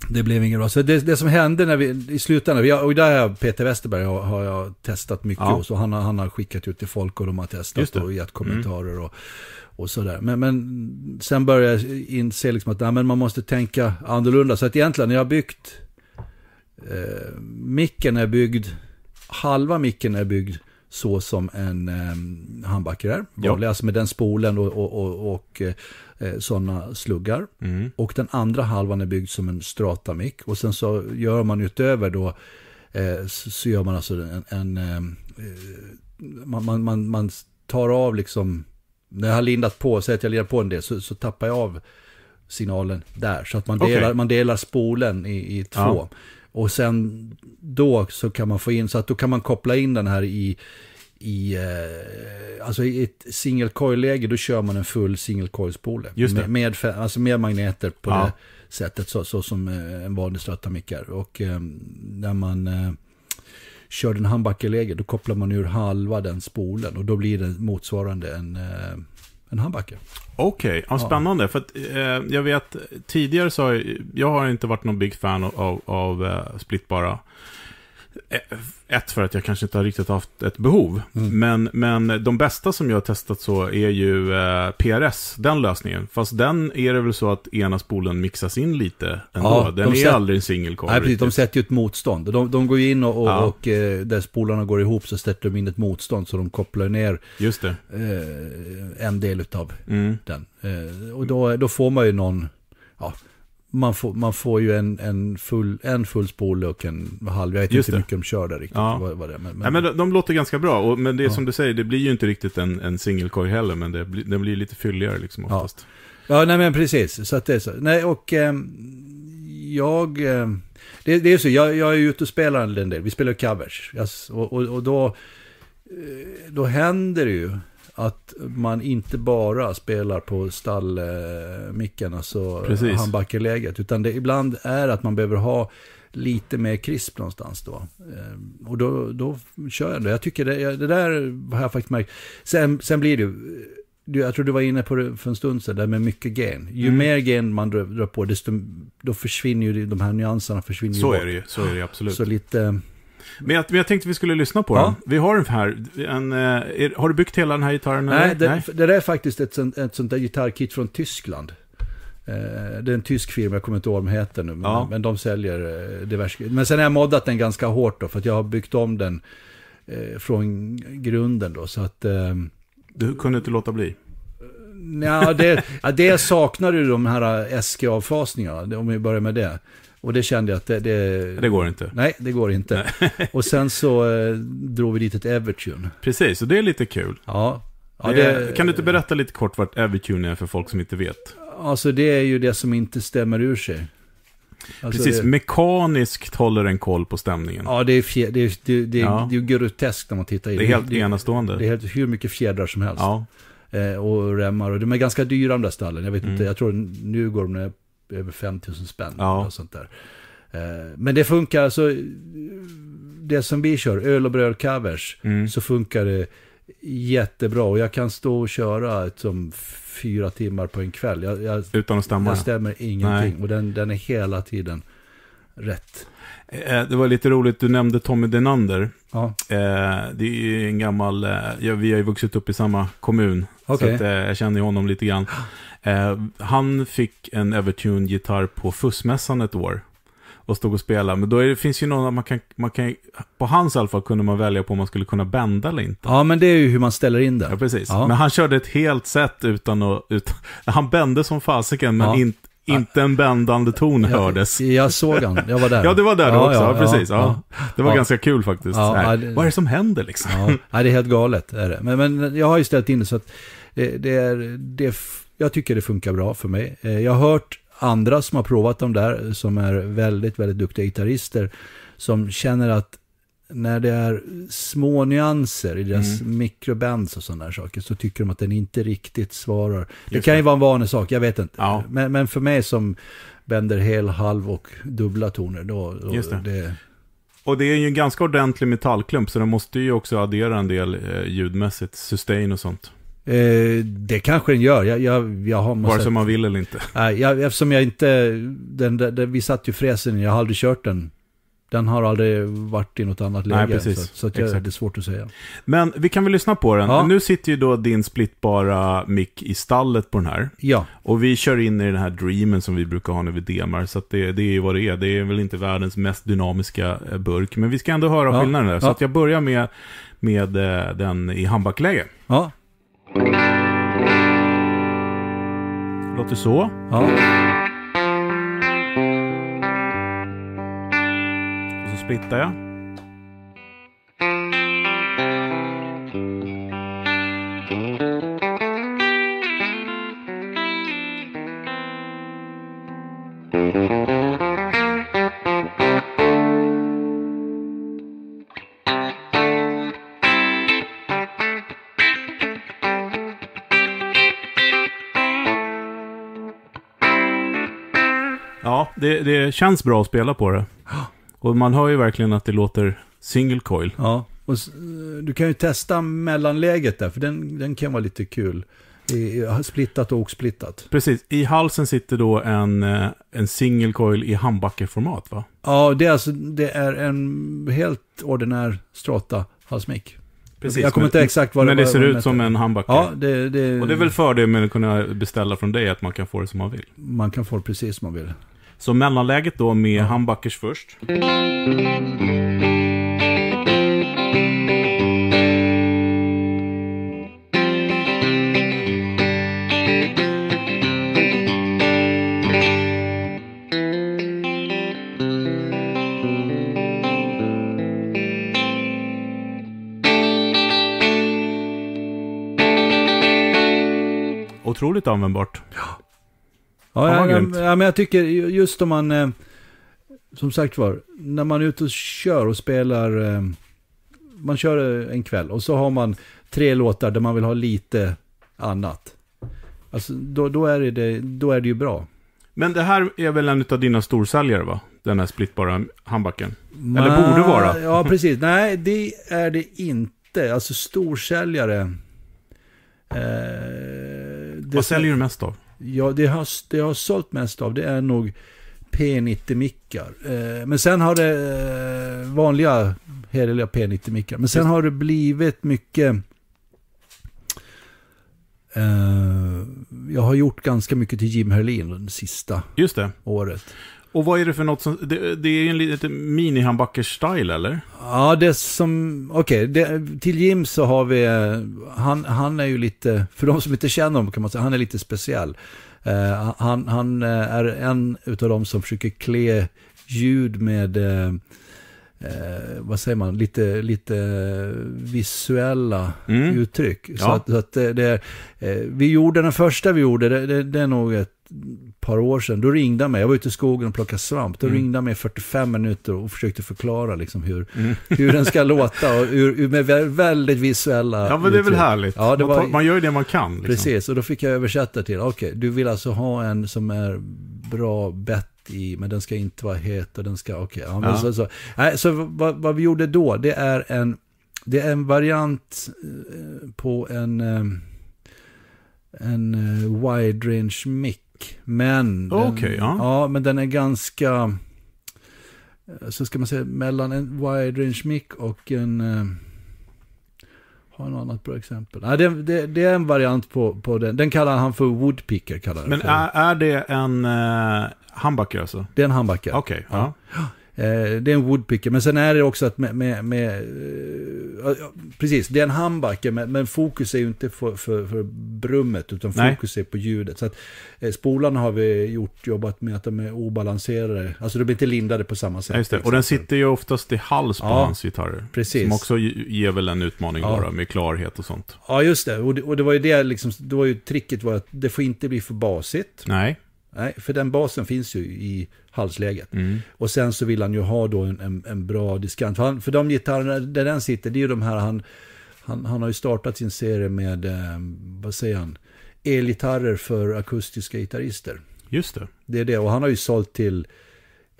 det blev inget bra. Så det, det som hände när vi, i slutändan, vi har, och där har Peter Westerberg har, har jag testat mycket ja. och så han, han har skickat ut till folk och de har testat och gett mm. kommentarer. Mm. Och, och sådär. Men, men sen började jag inse liksom att nej, men man måste tänka annorlunda. Så att egentligen när jag har byggt, eh, micken är byggd, halva micken är byggd så som en eh, handbacker är. Vanlig, alltså med den spolen och, och, och, och eh, eh, sådana sluggar. Mm. Och den andra halvan är byggd som en stratamick. Och sen så gör man utöver då, eh, så, så, gör man alltså en, en eh, eh, man, man, man, man tar av liksom när jag har lindat på, säg att jag lindar på en del, så, så tappar jag av signalen där. Så att man delar, okay. man delar spolen i, i två. Ja. Och sen då så kan man få in, så att då kan man koppla in den här i, i, eh, alltså i ett single coil-läge, då kör man en full single coil-spole. Med, med, alltså med magneter på ja. det sättet, så, så som eh, en vanlig ströttarmick är. Och eh, när man... Eh, Kör den handbackeläge, då kopplar man ur halva den spolen och då blir det motsvarande en, eh, en handbacke. Okej, okay. ja, spännande. Ja. För att, eh, jag vet, tidigare så har jag, jag har inte varit någon big fan av, av, av eh, splittbara. Eh, ett för att jag kanske inte har riktigt haft ett behov. Mm. Men, men de bästa som jag har testat så är ju eh, PRS, den lösningen. Fast den är det väl så att ena spolen mixas in lite ändå. Ja, den de är sätt... aldrig en single Nej, precis. De sätter ju ett motstånd. De, de går ju in och, och, ja. och, eh, där spolarna går ihop så sätter de in ett motstånd. Så de kopplar ner Just eh, en del av mm. den. Eh, och då, då får man ju någon... Ja, man får, man får ju en, en, full, en full spol och en halv. Jag vet Just inte hur mycket de kör där riktigt. Ja. Vad, vad det, men, men... Nej, men de, de, låter ganska bra. Och, men det är ja. som du säger, det blir ju inte riktigt en, en singelkorg heller. Men det, den blir lite fylligare liksom oftast. Ja. ja, nej men precis. Så att det är så. Nej, och eh, jag... Ehm, det, det, är så, jag, jag är ute och spelar en del. Vi spelar covers. Jag, och, och, och, då, eh, då händer det ju att man inte bara spelar på stallmicken, alltså Precis. handbackeläget. Utan det ibland är att man behöver ha lite mer krisp någonstans då. Ehm, och då, då kör jag det. Jag tycker det, det där har jag faktiskt märkt. Sen, sen blir det ju du, jag tror du var inne på det för en stund sedan, där med mycket gen. Ju mm. mer gen man drar, drar på, desto, då försvinner ju de här nyanserna. Försvinner så ju är det ju, så är det absolut. Så lite men jag, men jag tänkte vi skulle lyssna på ja. den. Vi har den här. En, eh, är, har du byggt hela den här gitarren? Nej, det, Nej. det är faktiskt ett, ett, sånt där gitarrkit från Tyskland. Eh, det är en tysk firma, jag kommer inte ihåg vad de heter nu, men, ja. men de säljer eh, diverse Men sen har jag moddat den ganska hårt då, för att jag har byggt om den från grunden då, så att... Ehm, du kunde inte låta bli? Ja, det, ja, det saknar ju de här sg avfasningarna om vi börjar med det. Och det kände jag att det... Det, det går inte. Nej, det går inte. och sen så eh, drog vi dit ett Evertune. Precis, och det är lite kul. Ja. ja det, kan du inte berätta lite kort vart Evertune är för folk som inte vet? Alltså det är ju det som inte stämmer ur sig. Alltså Precis, det... mekaniskt håller den koll på stämningen. Ja, det är, ju det är, det, det, ja. det är groteskt när man tittar in. Det är helt det, enastående. Det är helt, hur mycket fjädrar som helst. Ja. Eh, och remmar. Och de är ganska dyra de där stallen. Jag vet mm. inte, jag tror nu går de över 5000 spänn. Ja. Och sånt där. Eh, men det funkar, alltså, det som vi kör, öl och bröd covers, mm. så funkar det jättebra. Och jag kan stå och köra som fyra timmar på en kväll. Jag, jag, Utan att stämma? Jag stämmer ingenting. Nej. Och den, den är hela tiden rätt. Eh, eh, det var lite roligt, du nämnde Tommy Denander. Ja. Det är en gammal, vi har ju vuxit upp i samma kommun, Okay. Så att, eh, jag känner honom lite grann. Eh, han fick en Evertune-gitarr på Fussmässan ett år. Och stod och spelade. Men då är det, finns ju någon, man kan, man kan, på hans i alla fall kunde man välja på om man skulle kunna bända eller inte. Ja, men det är ju hur man ställer in det. Ja, precis. Ja. Men han körde ett helt set utan att, utan, han bände som fasiken, men ja. inte inte en bändande ton hördes. Jag, såg han, jag var där. ja, du var där ja, också, ja, precis. Ja. Det var ganska kul faktiskt. Vad är det som händer liksom? Ja, det är helt galet. Är det. Men, men jag har ju ställt in det så att det, eh, det är, det, jag tycker det funkar bra för mig. Eh, jag har hört andra som har provat dem där, som är väldigt, väldigt duktiga gitarrister, som känner att när det är små nyanser i deras mm. mikrobands och sådana saker så tycker de att den inte riktigt svarar. Just det kan ju vara en vanlig sak, jag vet inte. Ja. Men, men, för mig som bänder hel, halv och dubbla toner, då... då Just det. det... Och det är ju en ganska ordentlig metallklump, så de måste ju också addera en del eh, ljudmässigt, sustain och sånt. Eh, det kanske den gör. Jag, jag, jag har Vare sig man vill eller inte. Nej, jag, eftersom jag inte... Den, den, den, vi satt ju fräsen, jag har aldrig kört den den har aldrig varit i något annat läge. Nej, precis. Så, så att jag, det är svårt att säga. Men vi kan väl lyssna på den. Ja. Nu sitter ju då din splittbara mick i stallet på den här. Ja. Och vi kör in i den här dreamen som vi brukar ha när vi demar. Så det, det, är ju vad det är. Det är väl inte världens mest dynamiska eh, burk. Men vi ska ändå höra ja. skillnaden där. Så att jag börjar med, med eh, den i handbackläge. Ja. Låter så. Ja. splittar jag. Ja, det, det känns bra att spela på det. Och man hör ju verkligen att det låter single coil. Ja, och du kan ju testa mellanläget där, för den, den kan vara lite kul. I, splittat och oxsplittat. Precis. I halsen sitter då en, eh, en single coil i handbackeformat va? Ja, det är, alltså, det är en helt ordinär strata halsmick. Precis, jag kommer men, inte exakt vad det Men det, det ser ut som en handbacker. Ja, det, det, och det är väl fördel med att kunna beställa från dig, att man kan få det som man vill. Man kan få det precis som man vill. Så mellanläget då med mm. handbackers först. otroligt användbart. Ja. Ja, ja, ja, men jag tycker just om man, eh, som sagt var, när man är ute och kör och spelar, eh, man kör eh, en kväll och så har man tre låtar där man vill ha lite annat. Alltså, då, då, är det, då är det ju bra. Men det här är väl en av dina storsäljare va? Den här splittbara handbacken. Eller borde vara. Ja, precis. Nej, det är det inte. Alltså storsäljare. Eh, Vad säljer du mest av? ja, det, har, det jag har sålt mest av det är nog P90-mickar. Eh, men sen har det eh, vanliga hederliga P90-mickar. Men sen har det blivit mycket... Eh, jag har gjort ganska mycket till Jim Herlin det sista Just det. året. Och vad är det för något som... Det, det är ju en liten mini-handbacker-style, eller? Ja, det som... Okej, okay, till Jim så har vi... Han, han är ju lite... För de som inte känner honom kan man säga, han är lite speciell. Uh, han, han eh, är en utav de som försöker klä ljud med... Uh, vad säger man, lite, lite visuella mm. uttryck. Så att, så att det, det, vi gjorde den första vi gjorde, det, det, det är nog ett par år sedan, då ringde han mig. Jag var ute i skogen och plockade svamp. Då mm. ringde han mig 45 minuter och försökte förklara liksom hur, mm. hur den ska låta. Och ur, ur, med väldigt visuella... Ja, men det är väl härligt. Ja, man, var, man, gör ju det man kan. Liksom. Precis, och då fick jag översätta till, okej, okay, du vill alltså ha en som är bra, bett i, men den ska inte vara het och den ska, okej. Okay, ja, ja. Så, så, nej, så vad, vad, vi gjorde då, det är en, det är en variant eh, på en, eh, en eh, wide range mic Trek. Men, den, ja. ja. men den är ganska, eh, så ska man säga, mellan en wide range mic och en... Eh, har jag något annat bra exempel? Nej, det, det, det, är en variant på, på den. Den kallar han för woodpicker. Kallar men är, är det en eh, handbacker alltså? Det är en handbacker. Okej. Okay, ja. ja. Eh, det är en woodpicker, men sen är det också att med... med, med eh, precis, det är en handbacker, men, men, fokus är ju inte för, för, för brummet, utan fokus Nej. är på ljudet. Så att, eh, spolarna har vi gjort, jobbat med att de är obalanserade, alltså de blir inte lindade på samma sätt. Ja, och den sitter ju oftast i hals på ja, hans gitarrer. Precis. Som också ger väl en utmaning ja. då, med klarhet och sånt. Ja, just det. Och det, och det var ju det, liksom, det var ju tricket var att det får inte bli för basigt. Nej. Nej, för den basen finns ju i halsläget. Mm. Och sen så vill han ju ha då en, en, en bra diskant. För, han, för de gitarrerna där den sitter, det är ju de här han, han, han har ju startat sin serie med, eh, vad säger han, elgitarrer för akustiska gitarrister. Just det. Det är det, och han har ju sålt till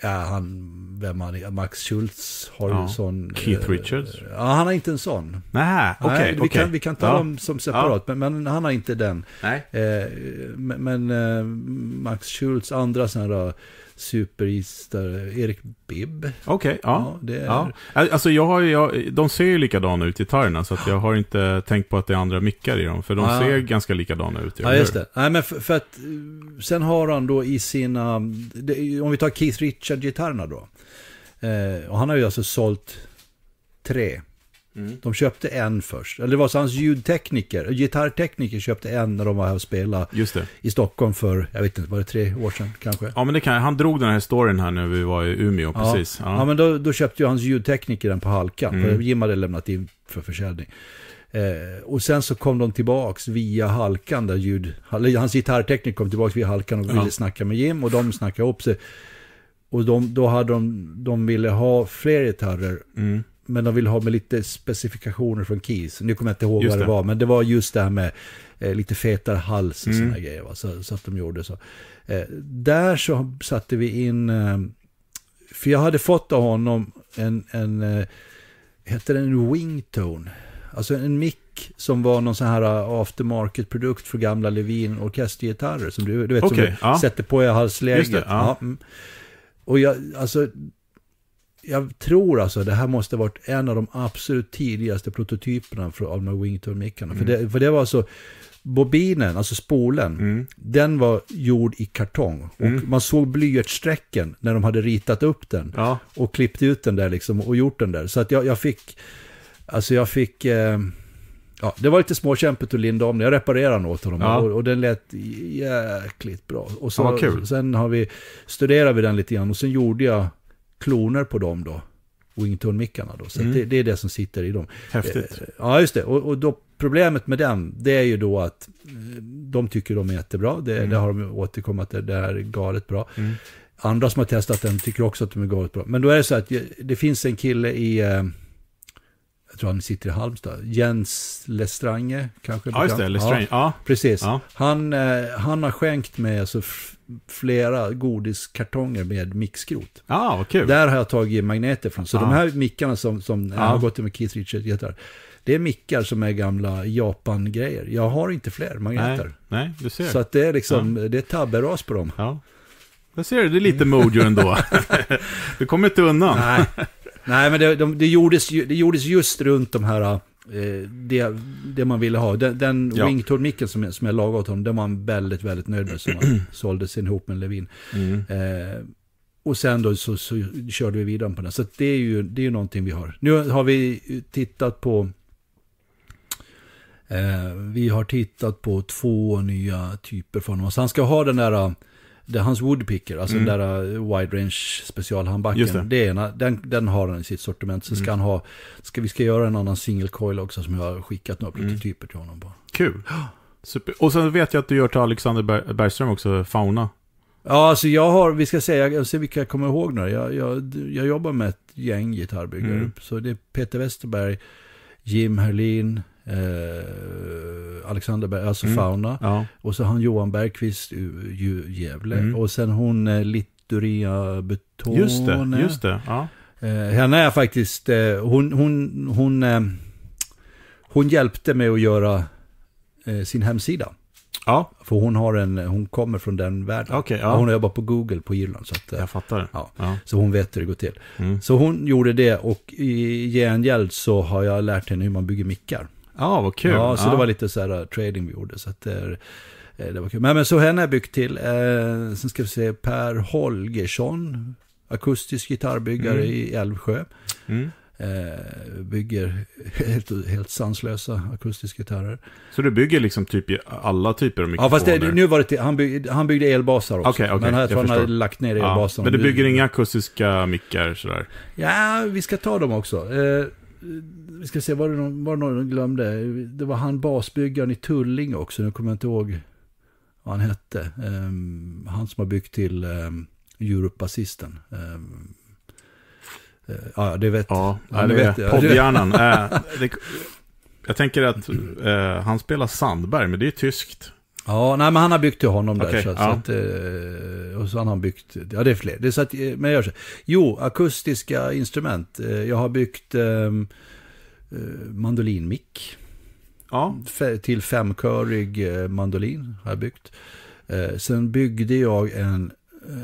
Ja, han, vem han är, Max Schultz har ja. en sån... Keith eh, Richards? Ja, han har inte en sån. Nähä, okej. Okay, vi, okay. Kan, vi kan ta ja. dem som separat, ja. men, men, han har inte den. Nej. Eh, men, eh, Max Schultz, andra sådana supergitarr, Erik Bibb. Okej, okay, ja. ja, är... ja. Alltså jag har, jag, de ser ju likadana ut, gitarrerna, så jag har inte tänkt på att det är andra mickar i dem, för de ja. ser ganska likadana ut. Ja, just det. Nej, men för, för, att, sen har han då i sina, om vi tar Keith Richard-gitarrerna då, eh, och han har ju alltså sålt tre Mm. De köpte en först. Eller det var så hans ljudtekniker, gitarrtekniker köpte en när de var här och spelade i Stockholm för, jag vet inte, var det tre år sedan kanske? Ja men det kan Han drog den här storyn här när vi var i Umeå, ja. precis. Ja. ja, men då, då köpte ju hans ljudtekniker den på halkan, mm. för Jim hade lämnat in för försäljning. Eh, och sen så kom de tillbaks via halkan där ljud, Eller hans gitarrtekniker kom tillbaks via halkan och ville ja. snacka med Jim och de snackade upp sig. Och de, då hade de, de ville ha fler gitarrer. Mm men de vill ha med lite specifikationer från Keys. Nu kommer jag inte ihåg just vad det. det var, men det var just det här med eh, lite fetare hals och mm. sådana grejer. Va? Så, så, att de gjorde så. Eh, där så satte vi in, eh, för jag hade fått av honom en, en eh, heter den wingtone? Alltså en mick som var någon sån här eh, aftermarket-produkt för gamla Levin orkestergitarrer. Som du, du vet, okay, som du ja. sätter på i halsläget. Det, ja. Ja. Mm. Och jag, alltså jag tror alltså det här måste varit en av de absolut tidigaste prototyperna för, av de här Wingtone-mickarna. Mm. För, det, för det var alltså bobinen, alltså spolen, mm. den var gjord i kartong. Och mm. man såg blyertsstrecken när de hade ritat upp den. Ja. Och klippt ut den där liksom och gjort den där. Så att jag, jag fick, alltså jag fick, eh, ja det var lite småkämpigt att linda om den. Jag reparerade den åt honom ja. och, och, den lät jäkligt bra. Och så, ja, sen har vi, studerade vi den lite grann och sen gjorde jag kloner på dem då. wington mickarna då. Så mm. det, det, är det som sitter i dem. Häftigt. Eh, ja, just det. Och, och, då, problemet med den, det är ju då att eh, de tycker de är jättebra. Det, mm. det har de återkommit att det, det är galet bra. Mm. Andra som har testat den tycker också att de är galet bra. Men då är det så att eh, det finns en kille i, jag tror han sitter i Halmstad, Jens Lestrange kanske? Ja, just det, Lestrange. Ja, ja. Precis. Ja. Han, han har skänkt mig, alltså flera godiskartonger med mickskrot. Ah, vad kul. Där har jag tagit magneter från. Så ah. de här mickarna som, som ah. jag har ah. gått till med Keith Richards gitarr, det är mickar som är gamla Japan-grejer. Jag har inte fler magneter. Nej, nej du ser. Så att det är liksom, ja. det är tabberas på dem. Ja. Jag ser du, det är lite mojo ändå. du kommer inte undan. nej. nej, men det, de, det, gjordes, det gjordes just runt de här Eh, det, det man ville ha. Den, den ja. Wingtord-micken som, som jag lagade åt honom, den var han väldigt, väldigt nöjd med. Som han sålde sin ihop med Levin. Mm. Eh, och sen då så, så, körde vi vidare på den. Så det är ju det är någonting vi har. Nu har vi tittat på... Eh, vi har tittat på två nya typer för honom. Så han ska ha den där eh, det hans woodpicker, alltså mm. den där eh, wide range specialhandbacken. Det. det den, den har han i sitt sortiment. Så ska mm. han ha, ska, vi ska göra en annan single coil också som jag har skickat några mm. prototyper mm. till honom på. Kul. Super. Och sen vet jag att du gör till Alexander Bergström också, Fauna. Ja, alltså jag har, vi ska säga, jag ser vilka jag kommer ihåg nu. Jag, jag, jag jobbar med ett gäng gitarrbyggare. Mm. Så det är Peter Westerberg, Jim Herlin, eh, Berg, alltså mm. Fauna. Ja. Och så han Johan Bergqvist, ju, Gävle. Mm. Och sen hon eh, Littoria Betone. Just det, just det. Ja. Eh, henne är faktiskt, eh, hon, hon, hon, eh, hon hjälpte mig att göra eh, sin hemsida. Ja. För hon, har en, hon kommer från den världen. Okay, ja. Hon har jobbat på Google på Irland. Så att, eh, jag fattar. Ja, ja. Så hon vet hur det går till. Mm. Så hon gjorde det och i gengäld så har jag lärt henne hur man bygger mickar. Ja, vad kul. Ja, så ja. det var lite så här uh, trading vi gjorde. Så att det, eh, eh, det var kul. Men, men så henne har jag byggt till. Eh, sen ska vi se, Per Holgersson, akustisk gitarrbyggare mm. i Älvsjö. Mm. Eh, bygger helt, helt sanslösa akustiska gitarrer. Så du bygger liksom typ alla typer av mikrofoner? Ja, fast det, nu var det till, han, byggde, han byggde elbasar också. Okay, okay, men här tror jag han hade lagt ner elbasarna. Ja, men du bygger inga akustiska mickar sådär? Ja, vi ska ta dem också. Eh, vi ska se, var det någon, var det någon glömde? Det var han basbyggaren i Tulling också, nu kommer jag inte ihåg vad han hette. Um, han som har byggt till um, ehm, Europe-basisten. Um, ehm, uh, eh, ja, det vet... jag. ja det vet, vet eh, jag tänker att uh, han spelar Sandberg, men det är tyskt. Ja, nej men han har byggt till honom där. Okay, så, ja. så att, eh, och så har han byggt, ja det är fler. Det är så att, eh, men jag gör så. Jo, akustiska instrument. Eh, jag har byggt um, mandolinmick. Ja. Till femkörig mandolin har jag byggt. Sen byggde jag en...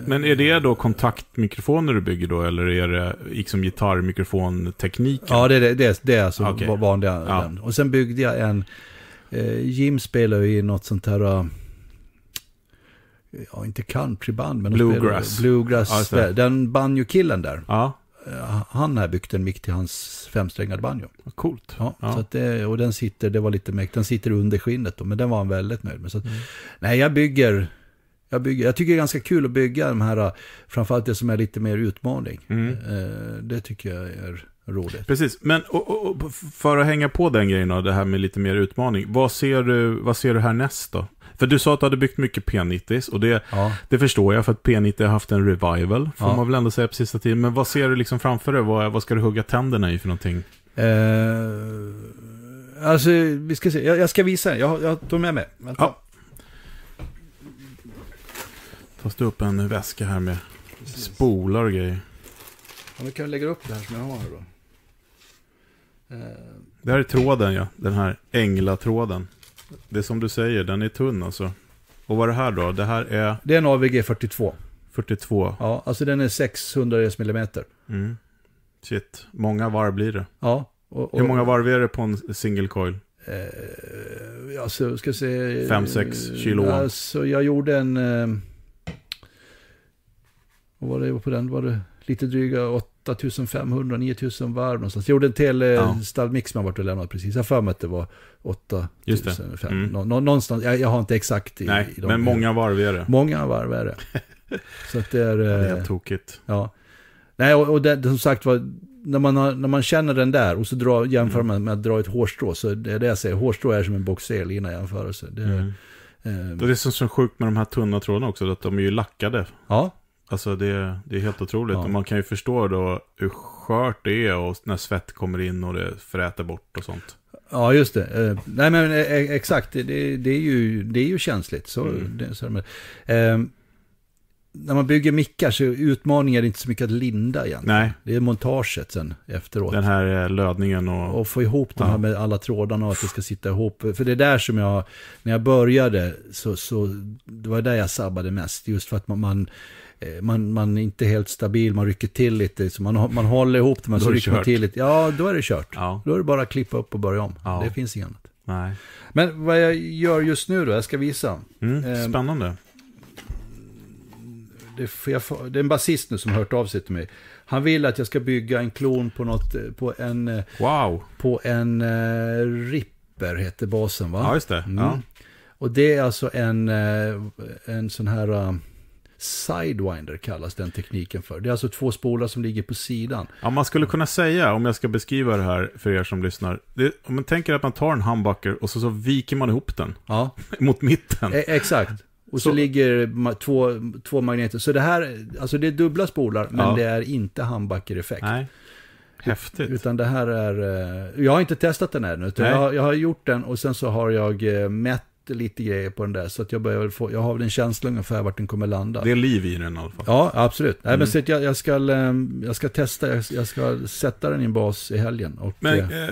Men är det då kontaktmikrofoner du bygger då, eller är det liksom gitarrmikrofontekniken? Ja, det är, det, det är alltså okay. vanliga. Ja. Och sen byggde jag en Eh, Jim spelar ju i något sånt här, eh, ja inte countryband men Bluegrass. bluegrass alltså. Den banjo-killen där. Ja. Eh, han har byggt en mick till hans femsträngade banjo. Coolt. Ja, ja. Så det, och den sitter, det var lite mäktigt, den sitter under skinnet då, men den var han väldigt nöjd med. Så att, mm. Nej, jag bygger, jag bygger, jag tycker det är ganska kul att bygga de här, framförallt det som är lite mer utmaning. Mm. Det tycker jag är roligt. Precis, men och, och, för att hänga på den grejen då, det här med lite mer utmaning. Vad ser du, vad ser du härnäst då? För du sa att du hade byggt mycket P90s och det, ja. det förstår jag för att P90 har haft en revival, får ja. man väl ändå säga på sista tiden. Men vad ser du liksom framför dig? Vad, vad ska du hugga tänderna i för någonting? Eh, alltså, vi ska se. Jag, jag ska visa den. Jag, jag tog med mig. Vänta. Ja. Tas det upp en väska här med Precis. spolar och grejer. Ja, nu kan vi lägga upp det här som jag har då. Eh, det här är tråden ja, den här änglatråden. Det är som du säger, den är tunn alltså. Och vad är det här då? Det här är... Det är en AVG 42. 42. Ja, alltså den är 600 mm. Shit, många varv blir det. Ja. Och, och... Hur många varv är det på en single coil? Eh, alltså, ska se... 5-6 kilo. Alltså, jag gjorde en... Eh, vad var det på den? Var det lite dryga 8? 8500, 9000 varv någonstans. Jag gjorde en till ja. som jag varit och lämnat precis. Jag för mig att det var 8500. Mm. någonstans, jag, jag, har inte exakt i, Nej, i de, men många varv är det. Många varv är det. Så att det är... det är eh, tokigt. Ja. Nej, och, och det, som sagt var, när man, har, när man känner den där och så dra, jämför mm. man med att dra ett hårstrå, så det är det jag säger, hårstrå är som en box sel innan jämförelse. Det, mm. eh, det är det så sjukt med de här tunna trådarna också, att de är ju lackade. Ja. Alltså det, det är helt otroligt. Ja. man kan ju förstå då hur skört det är och när svett kommer in och det fräter bort och sånt. Ja, just det. Eh, nej, men eh, eh, exakt. Det, det, är ju, det är ju känsligt. Så, mm. det, så de, eh, när man bygger mickar så utmaningar är utmaningen inte så mycket att linda egentligen. Nej. Det är montaget sen efteråt. Den här eh, lödningen och... Och få ihop den här med alla trådarna och att det ska sitta ihop. För det är där som jag, när jag började, så, så det var där jag sabbade mest. Just för att man, man Eh, man, man är inte helt stabil, man rycker till lite, så man, man håller ihop det men så rycker man till lite. Ja, då är det kört. Ja. Då är det bara att klippa upp och börja om. Ja. Det finns inget annat. Nej. Men vad jag gör just nu då, jag ska visa. Mm, eh, spännande. Eh, det, jag, det, är en basist nu som har hört av sig till mig. Han vill att jag ska bygga en klon på något, eh, på en... Wow! På en eh, Ripper heter basen va? Ja, just det. Mm. Ja. Och det är alltså en, en sån här Sidewinder kallas den tekniken för. Det är alltså två spolar som ligger på sidan. Ja, man skulle kunna säga, om jag ska beskriva det här för er som lyssnar. Det, om man tänker att man tar en humbucker och så, så viker man ihop den ja. mot mitten. E exakt. Och så, så, ligger två, två magneter. Så det här, alltså det är dubbla spolar, men ja. det är inte humbucker-effekt. Nej. Häftigt. Utan det här är... Eh, jag har inte testat den ännu. Utan jag, jag, har gjort den och sen så har jag eh, mätt lite grejer på den där. Så att jag, börjar få, jag har väl en känsla ungefär vart den kommer landa. Det är liv i den i alla fall. Ja, absolut. Nej, mm. men så att jag, jag, ska, eh, jag ska testa, jag, jag ska sätta den i en bas i helgen. Och, men, eh, eh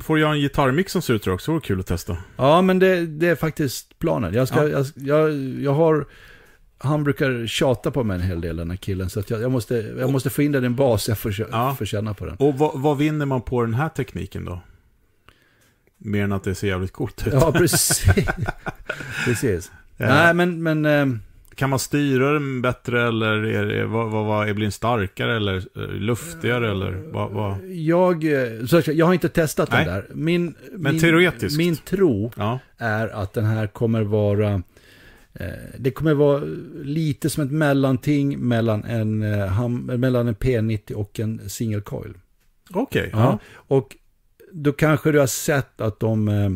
får jag en gitarrmix som ser ut också? Det vore kul att testa. Ja, men det, det är faktiskt planen. Jag, ska, ja. jag, jag har han brukar tjata på mig en hel del den här killen. Så jag, jag, måste, jag måste få in den i en bas, jag får, ja. får känna på den. Och vad, vad, vinner man på den här tekniken då? Mer än att det ser jävligt coolt ut. Ja, precis. precis. Ja. Nej, men... men ehm, Kan man styra den bättre eller är, det, vad, vad, vad, är den starkare eller eh, luftigare? Eller, vad, vad? Jag, eh, jag har inte testat Nej. den där. Min, men min, teoretiskt? Min tro ja. är att den här kommer vara... Eh, det kommer vara lite som ett mellanting mellan en, mellan en P90 och en single coil. Okej. Okay, ja. Och då kanske du har sett att de eh,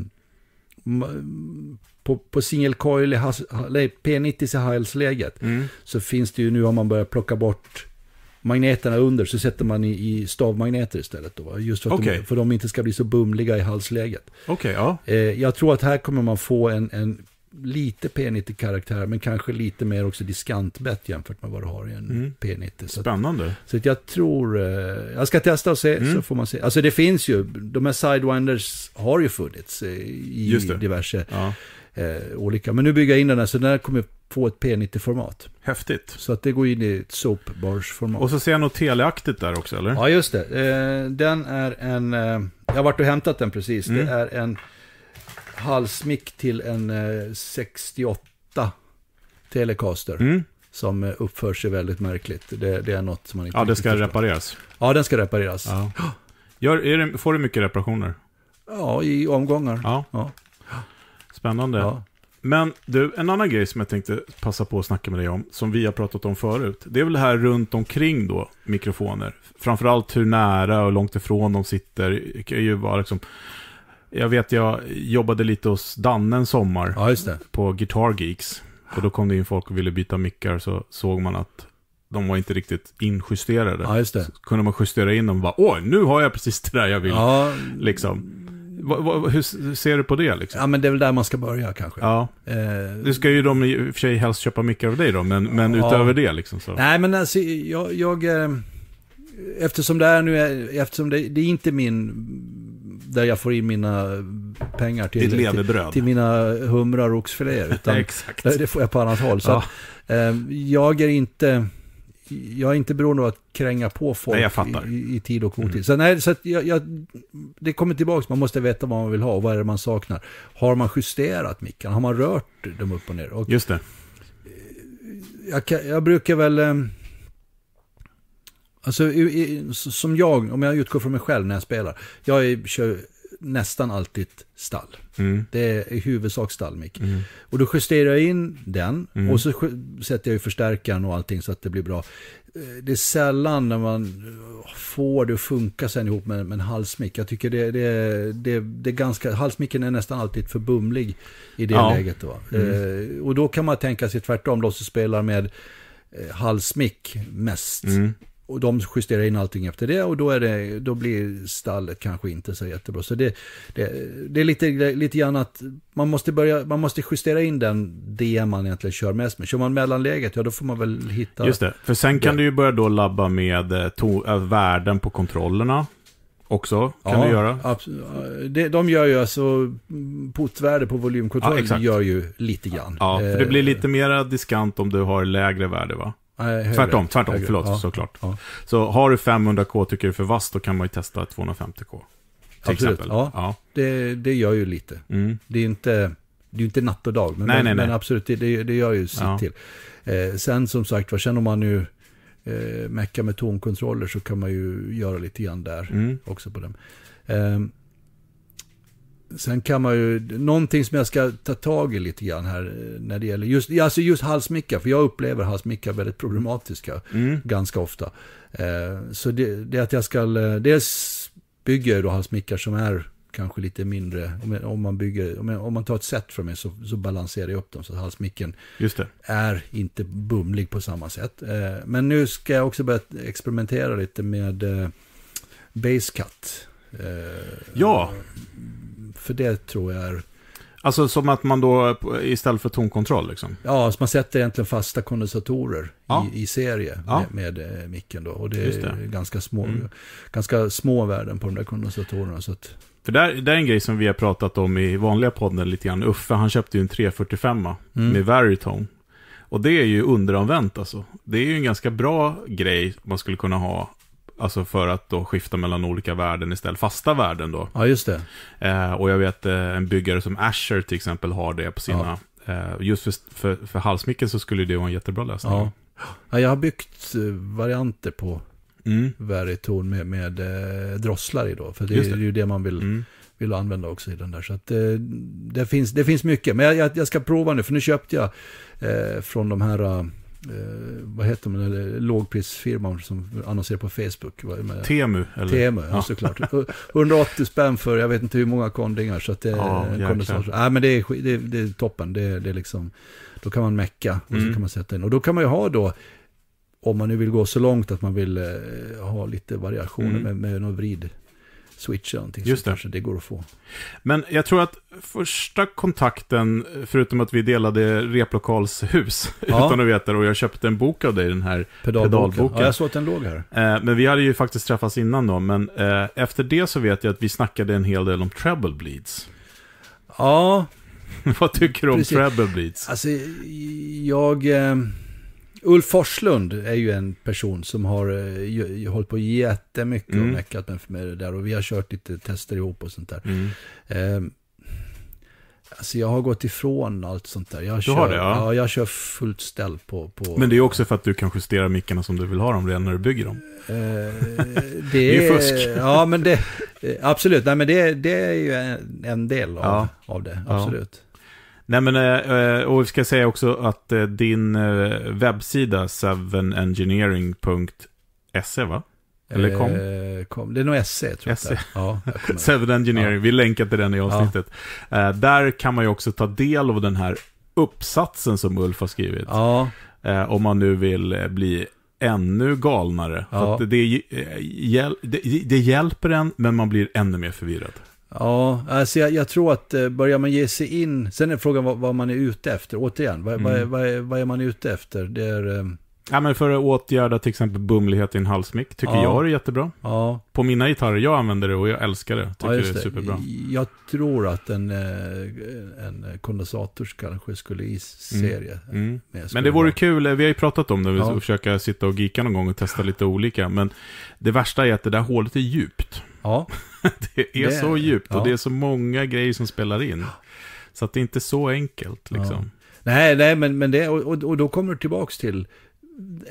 på, single-coil i P90 i halsläget mm. så finns det ju nu om man börjar plocka bort magneterna under så sätter man i, i stavmagneter istället. Då, just för att okay. de, för de inte ska bli så bumliga i halsläget. Okay, ja. Eh, jag tror att här kommer man få en, en lite P90-karaktär, men kanske lite mer också diskantbett jämfört med vad du har i en mm. P90. Så Spännande. Att, så att jag tror, eh, jag ska testa och se, mm. så får man se. Alltså det finns ju, de här Sidewinders har ju funnits eh, i diverse ja. eh, olika. Men nu bygger jag in den här, så den här kommer få ett P90-format. Häftigt. Så att det går in i ett soapbars-format. Och så ser jag något teleaktigt där också, eller? Ja, just det. Eh, den är en, eh, jag har varit och hämtat den precis. Mm. Det är en halsmick till en 68 eh, Telecaster. Mm. Som eh, uppför sig väldigt märkligt. Det, det är något som man inte Ja, det ska förstår. repareras. Ja, den ska repareras. Ja. Gör, det, får du mycket reparationer? Ja, i omgångar. Ja. ja. Spännande. Ja. Men du, en annan grej som jag tänkte passa på att snacka med dig om, som vi har pratat om förut, det är väl det här runt omkring då, mikrofoner. Framförallt hur nära och långt ifrån de sitter, kan ju vara liksom jag vet, jag jobbade lite hos Danne en sommar ja, just det. på Guitar Geeks. Och då kom det in folk och ville byta mickar så såg man att de var inte riktigt injusterade. Ja, just det. Så kunde man justera in dem och bara, åh, nu har jag precis det där jag vill. Ja. Liksom. Va, va, hur ser du på det? Liksom? Ja, men det är väl där man ska börja kanske. Ja. Eh, nu ska ju de i och för sig helst köpa mycket av dig då, men, men ja. utöver det liksom. Så. Nej, men alltså, jag, jag eh, eftersom det är nu, eftersom det, det är inte min där jag får in mina pengar till, till, till, mina humrar och oxfiléer. Utan eh, Det får jag på annat håll. Så ja. att, eh, jag är inte... Jag är inte beroende av att kränga på folk nej, i, i, tid och otid. Mm. jag, jag, det kommer tillbaka, man måste veta vad man vill ha och vad är det man saknar. Har man justerat mickarna? Har man rört dem upp och ner? Och Just det. Jag, jag brukar väl eh, Alltså, som jag, om jag utgår från mig själv när jag spelar. Jag kör nästan alltid stall. Mm. Det är i huvudsak stallmick. Mm. Och då justerar jag in den mm. och så sätter jag ju förstärkaren och allting så att det blir bra. Eh, det är sällan när man eh, får det att funka sen ihop med, med en halsmick. Jag tycker det, det, det, det är ganska, halsmicken är nästan alltid för bumlig i det ja. läget. Då. Mm. Eh, och då kan man tänka sig tvärtom, låtsas spelar med eh, halsmick mest. Mm och de justerar in allting efter det och då, är det, då blir stallet kanske inte så jättebra. Så det, det, det är lite, lite grann att man måste, börja, man måste justera in den det man egentligen kör mest med. Kör man mellanläget, ja då får man väl hitta... Just det, för sen kan det. du ju börja då labba med eh, to, eh, värden på kontrollerna. Också kan ja, du göra. De gör ju alltså putvärde på volymkontroll ja, gör ju lite grann. Ja, för det eh, blir lite mera diskant om du har lägre värde va? Nej, Tvärtom, tvärtom, högre. förlåt ja. såklart. Ja. Så har du 500K tycker du är för vasst då kan man ju testa 250K. Absolut, ja. ja. Det, det gör ju lite. Mm. Det är ju inte, det är inte natt och dag, men, nej, nej, men absolut, det, det gör ju sitt ja. till. Eh, sen som sagt, vad känner man nu eh, mecka med tonkontroller så kan man ju göra lite grann där mm. också på dem. Eh, Sen kan man ju, någonting som jag ska ta tag i lite grann här eh, när det gäller just, alltså just halsmickar, för jag upplever halsmickar väldigt problematiska mm. ganska ofta. Eh, så det, det, att jag ska, eh, dels bygger jag då halsmickar som är kanske lite mindre, om man, bygger, om, om man tar ett set från mig så, så, balanserar jag upp dem så att halsmicken är inte bumlig på samma sätt. Eh, men nu ska jag också börja experimentera lite med eh, basecut. Eh, ja! för det tror jag är... Alltså som att man då istället för tonkontroll liksom? Ja, så alltså man sätter egentligen fasta kondensatorer ja. i, i, serie ja. med, med eh, micken då. Och det är det. Ganska, små, mm. ganska små värden på de där kondensatorerna. Så att... För det är en grej som vi har pratat om i vanliga podden lite grann. Uffe, han köpte ju en 345 mm. med Varitone. Och det är ju underanvänt alltså. Det är ju en ganska bra grej man skulle kunna ha Alltså för att då skifta mellan olika värden istället, fasta värden då. Ja, just det. Eh, och jag vet eh, en byggare som Asher till exempel har det på sina, ja. eh, just för, för, för halsmicken så skulle det vara en jättebra lösning. Ja. ja jag har byggt eh, varianter på mm. Veritorn med, med eh, drosslar i då, för det, det. är ju det man vill. Mm vill använda också i den där. Så att, eh, det, finns, det finns mycket. Men jag, jag, jag, ska prova nu, för nu köpte jag eh, från de här eh, eh, vad heter man, eller lågprisfirman som annonserar på Facebook. Vad Temu? Eller? Temu, ja. såklart. 180 spänn för jag vet inte hur många kondingar. Så att det, ja, jäklar. nej, men det, är, det, det är toppen. Det, det är liksom, då kan man mecka och mm. så kan man sätta in. Och då kan man ju ha då, om man nu vill gå så långt att man vill eh, ha lite variationer mm. med, med någon vrid Switch eller någonting. Just det. kanske det går att få. Men jag tror att första kontakten, förutom att vi delade replokalshus, ja. utan att veta och jag köpte en bok av dig, den här pedalboken. pedalboken. Ja, jag såg att den låg här. Eh, men vi hade ju faktiskt träffats innan då, men eh, efter det så vet jag att vi snackade en hel del om treble bleeds. Ja. Vad tycker du om Precis. treble bleeds? Alltså, jag... Eh... Ulf Forslund är ju en person som har uh, hållit på jättemycket mm. och meckat med, med det där. Och vi har kört lite tester ihop och sånt där. Mm. Uh, Alltså jag har gått ifrån allt sånt där. Jag, du kör, det, ja. ja. jag kör fullt ställ på, på, Men det är också för att du kan justera mickarna som du vill ha dem redan när du bygger dem. Eh, det, det, är ju fusk. Ja, men det... Eh, absolut, nej men det, det är ju en, en del av, ja. av det. Absolut. Ja. Nej men, eh, och vi ska säga också att eh, din eh, webbsida 7engineering.se va? Eller kom? Eh, kom? Det är nog SE tror SE. jag. Ja, Seven Engineering, ja. vi länkar till den i avsnittet. Ja. där kan man ju också ta del av den här uppsatsen som Ulf har skrivit. Ja. om man nu vill bli ännu galnare. Ja. Det, det, det, hjälper en, men man blir ännu mer förvirrad. Ja, alltså jag, jag, tror att eh, börjar man ge sig in, sen är frågan vad, vad man är ute efter, återigen, vad, mm. vad, vad, är, vad är man ute efter? Det är... Ehm, ja, men för att åtgärda till exempel bumlighet i en halsmick tycker ja. jag är jättebra. Ja. På mina gitarrer, jag använder det och jag älskar det. Tycker ja, det. det. är superbra. Jag tror att en, eh, en kondensator kanske skulle i mm. serie. Mm. Mm. Men, men det vore ha. kul, vi har ju pratat om det, vi ska försöka sitta och gika någon gång och testa lite olika. Men det värsta är att det där hålet är djupt. Ja. det är det, så djupt och det är så många grejer som spelar in. Så att det är inte så enkelt liksom. Ja. Nej, nej, men, men det, och, och då kommer du tillbaka till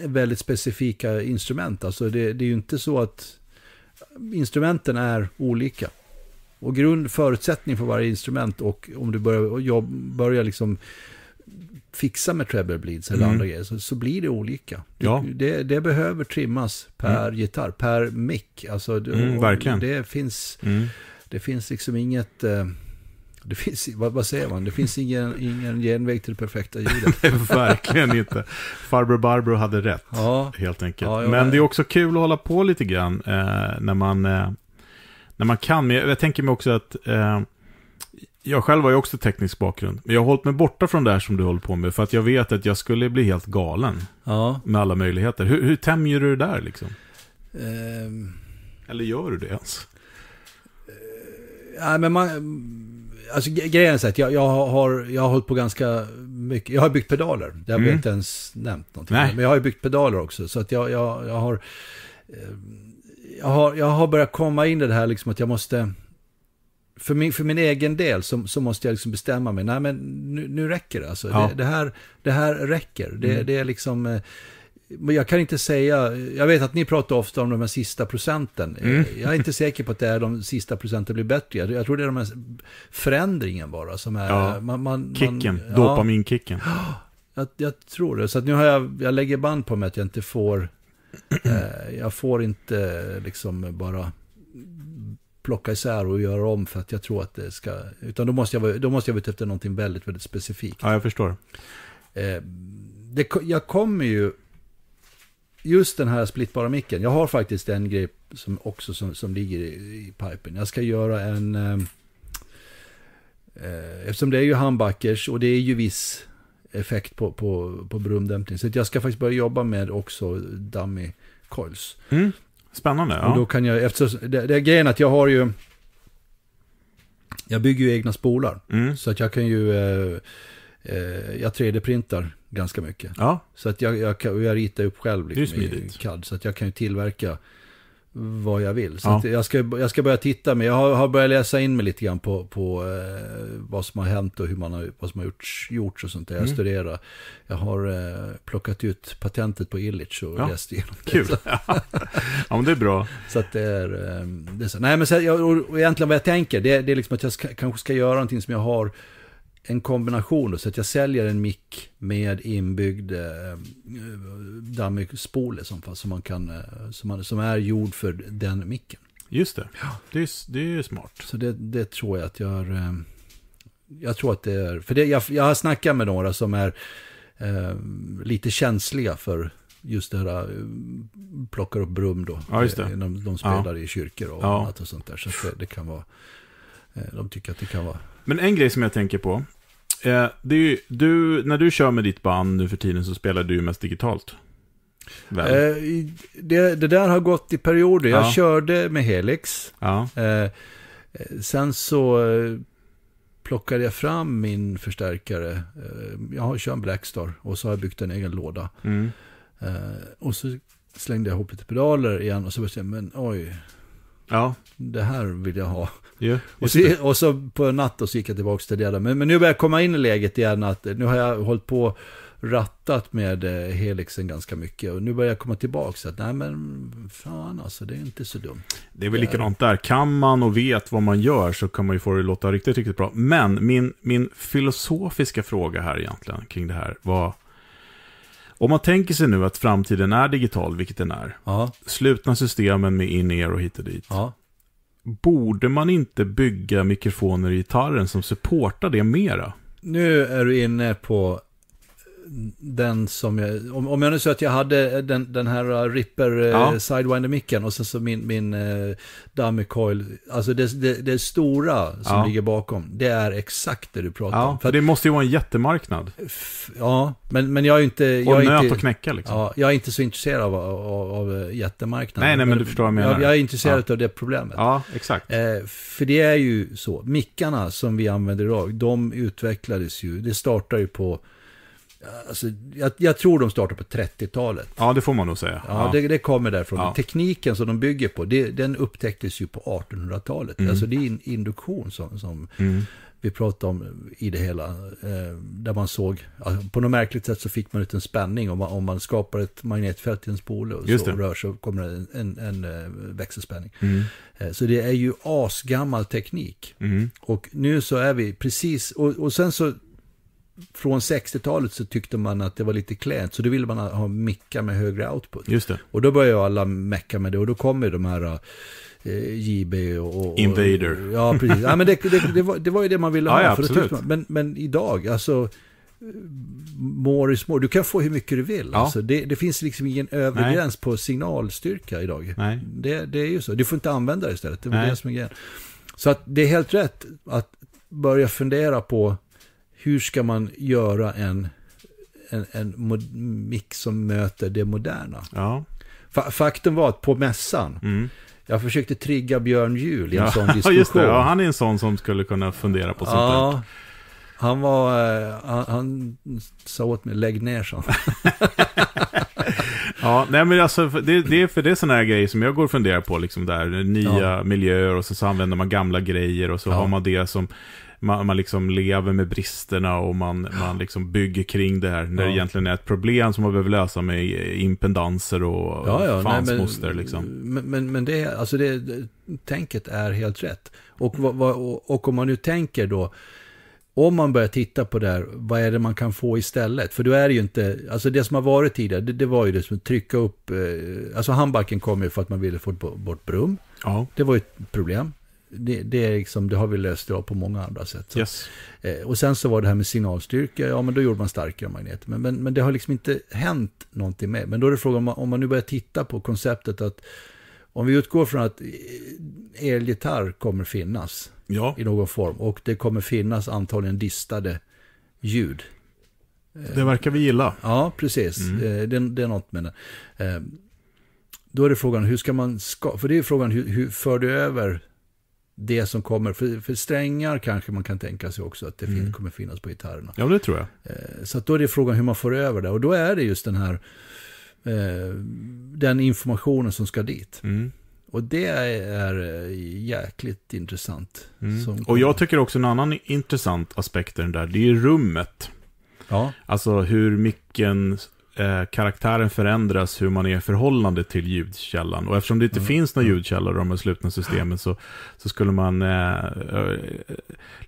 väldigt specifika instrument. Alltså det, det är ju inte så att instrumenten är olika. Och grundförutsättning för varje instrument och om du börjar, och börjar liksom fixa med treble bleeds eller mm. andra grejer, så, så blir det olika. Ja. Det, det behöver trimmas per mm. gitarr, per mick. Alltså, mm, verkligen. Det finns, mm. det finns liksom inget... Eh, det finns, vad, vad, säger man? Det finns ingen, ingen genväg till det perfekta ljudet. Nej, verkligen inte. Farbror Barbro hade rätt, ja. helt enkelt. Ja, Men det är också kul att hålla på lite grann eh, när, man, eh, när man kan. Men jag, jag tänker mig också att eh, jag själv har ju också teknisk bakgrund. Men jag har hållit mig borta från det här som du håller på med. För att jag vet att jag skulle bli helt galen. Ja. Med alla möjligheter. Hur, hur tämjer du det där liksom? Um... Eller gör du det ens? Eh, nej, men man... Alltså grejen är så att jag, jag, har, jag har hållit på ganska mycket. Jag har byggt pedaler. Det har mm. inte ens nämnt någonting. Nej. Men jag har ju byggt pedaler också. Så att jag, jag, jag har... Ehm, jag har, jag har börjat komma in i det här liksom att jag måste för min, för min egen del så, så måste jag liksom bestämma mig. Nej, men nu, nu räcker det. Alltså. Ja. Det, det, här, det här räcker. Det, mm. det är liksom... Eh, jag kan inte säga, jag vet att ni pratar ofta om de här sista procenten. Eh, mm. Jag är inte säker på att det är de sista procenten blir bättre. Jag tror det är de här förändringen bara som är... Ja. Eh, man, man, kicken, man, ja. dopaminkicken. Jag, jag, tror det. Så nu har jag, jag lägger band på mig att jag inte får, eh, jag får inte liksom bara plocka isär och göra om för att jag tror att det ska... Utan då måste jag vara, då måste jag vara ute efter någonting väldigt, väldigt specifikt. Ja, jag förstår. Eh, det, jag kommer ju... Just den här splittbara micken. Jag har faktiskt en grej som också som, som ligger i, i pipen. Jag ska göra en... Ehm, eh, eftersom det är ju handbackers och det är ju viss effekt på, på, på brumdämpning. Så jag ska faktiskt börja jobba med också dummy coils. Mm. Spännande. Ja. Och då kan jag, eftersom, det, det är grejen att jag har ju, jag bygger ju egna spolar. Mm. Så att jag kan ju, eh, eh, jag 3D-printar ganska mycket. Ja. Så att jag, jag, jag, ritar upp själv liksom, i CAD. Så att jag kan ju tillverka vad jag vill. Så ja. jag, ska, jag ska börja titta, men jag har, har, börjat läsa in mig lite grann på, på eh, vad som har hänt och hur man har, vad som har gjorts, gjorts och sånt där. Jag mm. studerar. Jag har eh, plockat ut patentet på Illich och ja. läst igenom det. Kul! ja, men det är bra. Så att det är... Eh, det är så. Nej, men så, jag, och, egentligen vad jag tänker, det, det är liksom att jag ska, kanske ska göra någonting som jag har en kombination då, så att jag säljer en mick med inbyggd eh, dammspole som, som, man kan, eh, som, man, som är gjord för den micken. Just det, ja. det, är, det är smart. Så det, det tror jag att jag... Eh, jag tror att det är... För det, jag, jag har snackat med några som är eh, lite känsliga för just det här, eh, plockar upp brum då. Ja, just det. De, de spelar ja. i kyrkor och ja. annat och sånt där. Så det, det kan vara... Eh, de tycker att det kan vara... Men en grej som jag tänker på eh, ju, du, när du kör med ditt band nu för tiden så spelar du ju mest digitalt. Eh, det, det, där har gått i perioder. Jag ja. körde med Helix. Ja. Eh, sen så eh, plockade jag fram min förstärkare. Eh, jag kör en Blackstar och så har jag byggt en egen låda. Mm. Eh, och så slängde jag ihop lite pedaler igen och så började jag, men oj, Ja. Det här vill jag ha. Ja, och, så, och, så, på natten så gick jag tillbaka till det där. Men, men nu börjar jag komma in i läget igen att nu har jag hållit på rattat med eh, Helixen ganska mycket. Och nu börjar jag komma tillbaka. Så att, nej men fan alltså, det är inte så dumt. Det är väl likadant där. Kan man och vet vad man gör så kan man ju få det att låta riktigt, riktigt bra. Men min, min filosofiska fråga här egentligen kring det här var om man tänker sig nu att framtiden är digital, vilket den är. Ja. Slutna systemen med in-ear och hit och dit. Ja. Borde man inte bygga mikrofoner i gitarren som supportar det mera? Nu är du inne på den som jag, om, om jag nu säger att jag hade den, den här uh, Ripper uh, ja. Sidewinder-micken och sen så min, min eh, Dummy Coil, alltså det, det, det stora som ja. ligger bakom, det är exakt det du pratar ja, om. För att, det måste ju vara en jättemarknad. ja, men, men jag är ju inte... Jag och nöt inte, att knäcka liksom. Ja, jag är inte så intresserad av, av, av eh, jättemarknaden. Nej, nej, men du förstår vad jag menar. Jag, jag är intresserad ja. av det problemet. Ja, exakt. Eh, för det är ju så, mickarna som vi använder idag, de utvecklades ju, det startar ju på Alltså, jag, jag, tror de startar på 30-talet. Ja, det får man nog säga. Ja, ja. Det, det, kommer därifrån. Ja. Tekniken som de bygger på, det, den upptäcktes ju på 1800-talet. Mm. Alltså det är en induktion som, som mm. vi pratade om i det hela. Eh, där man såg, alltså, på något märkligt sätt så fick man ut en spänning. Om man, om man skapar ett magnetfält i en spole och så rör så kommer det en, en, en eh, växelspänning. Mm. Eh, så det är ju asgammal teknik. Mm. Och nu så är vi precis, och, och sen så från 60-talet så tyckte man att det var lite klänt, så då ville man ha mickar med högre output. Just det. Och då började alla mecka med det och då kommer de här eh, JB och, och... Invader. ja, precis. ja, men det, det, det, var, det var ju det man ville ha. Ja, ja, för absolut. Man, men, men idag, alltså... Eh, more is more. Du kan få hur mycket du vill. Ja. Alltså, det, det, finns liksom ingen övre gräns på signalstyrka idag. Nej. Det, det är ju så. Du får inte använda det istället. Det är det som är grejen. Så att det är helt rätt att börja fundera på hur ska man göra en, en, en mix som möter det moderna? Ja. Faktum var att på mässan, mm. jag försökte trigga Björn Juhl i en ja, sån diskussion. Just det, ja, han är en sån som skulle kunna fundera på sånt ja, där. Han var, eh, han, han sa åt mig, lägg ner sånt. ja, nej men alltså, det, det, är, för det är sådana här grejer som jag går och funderar på, liksom där, nya ja. miljöer och så, så använder man gamla grejer och så ja. har man det som man, man liksom lever med bristerna och man, man liksom bygger kring det här. När ja. det egentligen är ett problem som man behöver lösa med impedanser och ja, ja, fans men, Liksom. Men, men, men det, alltså det, tänket är helt rätt. Och, vad, vad, och om man nu tänker då, om man börjar titta på det här, vad är det man kan få istället? För då är det ju inte, alltså det som har varit tidigare, det, det var ju det som trycka upp, eh, alltså handbalken kom ju för att man ville få bort Brum. Ja. Det var ju ett problem det, det, är liksom, det har vi löst idag på många andra sätt. Så, yes. Eh, och sen så var det här med signalstyrka, ja men då gjorde man starkare magneter. Men, men, men det har liksom inte hänt någonting med. Men då är det frågan om man, om man nu börjar titta på konceptet att om vi utgår från att eh, elgitarr kommer finnas ja. i någon form och det kommer finnas antagligen distade ljud. Det verkar vi gilla. Ja, precis. Mm. Eh, det, det, är något med det. Då är det frågan, hur ska man, ska, för det är frågan, hur, hur för du över det som kommer. För, för strängar kanske man kan tänka sig också att det mm. kommer finnas på gitarrerna. Ja, det tror jag. Eh, så då är det frågan hur man får över det. Och då är det just den här eh, den informationen som ska dit. Mm. Och det är eh, jäkligt intressant. Mm. Och jag tycker också en annan intressant aspekt är den där, det är rummet. Ja. Alltså hur micken eh, karaktären förändras hur man är i förhållande till ljudkällan. Och eftersom det inte mm. finns några mm. ljudkällor i de här slutna systemen så, så skulle man eh, eh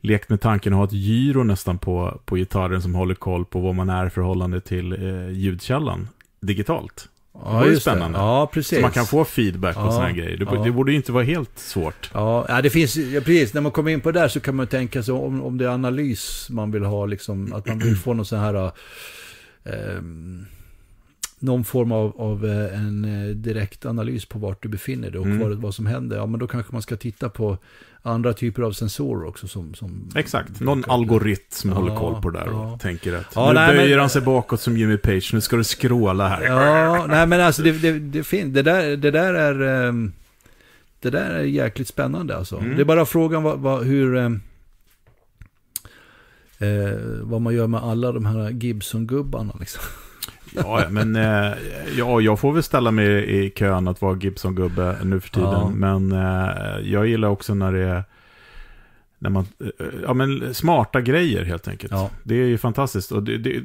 lekt med tanken att ha ett gyro nästan på, på gitarren som håller koll på vad man är i förhållande till eh, ljudkällan digitalt. Ja, det var ju spännande. Ja, precis. Så man kan få feedback ja, och sådana grejer. Det, ja. det borde ju inte vara helt svårt. Ja, det finns, ja, precis. När man kommer in på det där så kan man tänka sig om, om det är analys man vill ha, liksom, att man vill få någon sån här... Um, någon form av, av eh, en eh, direkt analys på vart du befinner dig och mm. vad, vad som händer, ja men då kanske man ska titta på andra typer av sensorer också som... som Exakt, någon algoritm ja, håller koll på det där och ja. tänker att ja, nu nej, böjer men... han sig bakåt som Jimmy Page, nu ska du skråla här. Ja, nej men alltså det, det, det, fin- det, där, det där är... Um, det där är jäkligt spännande alltså. Mm. Det är bara frågan vad, vad, hur... Ehm, eh, vad man gör med alla de här Gibson-gubbarna. Liksom. Ja, men eh, ja, jag får väl ställa mig i kön att vara Gibson-gubbe nu för tiden. Ja. Men eh, jag gillar också när det är när man, eh, ja, men smarta grejer helt enkelt. Ja. Det är ju fantastiskt. Och det, det,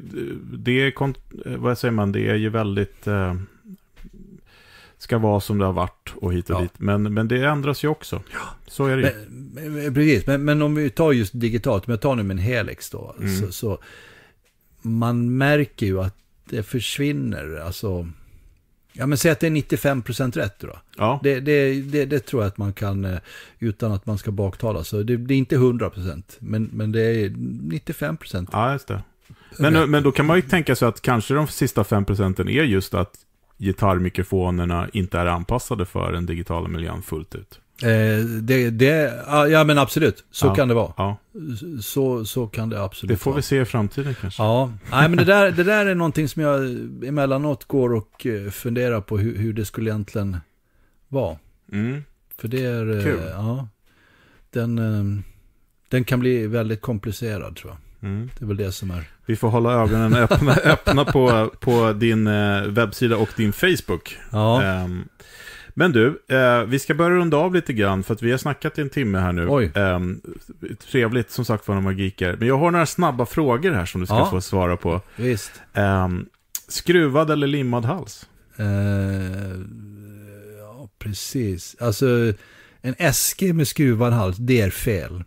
det är, eh, vad säger man, det är ju väldigt... Eh, ska vara som det har varit och hit och ja. dit. Men, men det ändras ju också. Ja. Så är det ju. Men, men, eh, precis, men, men om vi tar just digitalt, om jag tar nu min Helix då. Mm. Så, så, man märker ju att det försvinner. Alltså, ja men säg att det är 95 procent rätt då. Ja. Det, det, det, det, tror jag att man kan, eh, utan att man ska baktala. Så det, det är inte 100 procent, men, det är 95 procent. Ja, just det. Men, men då kan man ju tänka sig att kanske de sista 5 procenten är just att gitarrmikrofonerna inte är anpassade för den digitala miljön fullt ut. Eh, det, det, ah, ja men absolut, så ja, kan det vara. Ja. Så, så kan det absolut vara. Det får vara. vi se i framtiden kanske. Ja, nej men det där, det där är någonting som jag emellanåt går och eh, funderar på hur, hur det skulle egentligen vara. Mm. För det är, eh, Kul. ja, den, eh, den kan bli väldigt komplicerad tror jag. Mm. Det är väl det som är. Vi får hålla ögonen öppna, öppna på, på din webbsida och din Facebook. Ja. Um, men du, eh, vi ska börja runda av lite grann för att vi har snackat i en timme här nu. Oj. Eh, trevligt som sagt var när man geekar. Men jag har några snabba frågor här som du ska ja. få svara på. Visst. Eh, skruvad eller limmad hals? Eh, ja, precis. Alltså, en SG med skruvad hals, det är fel.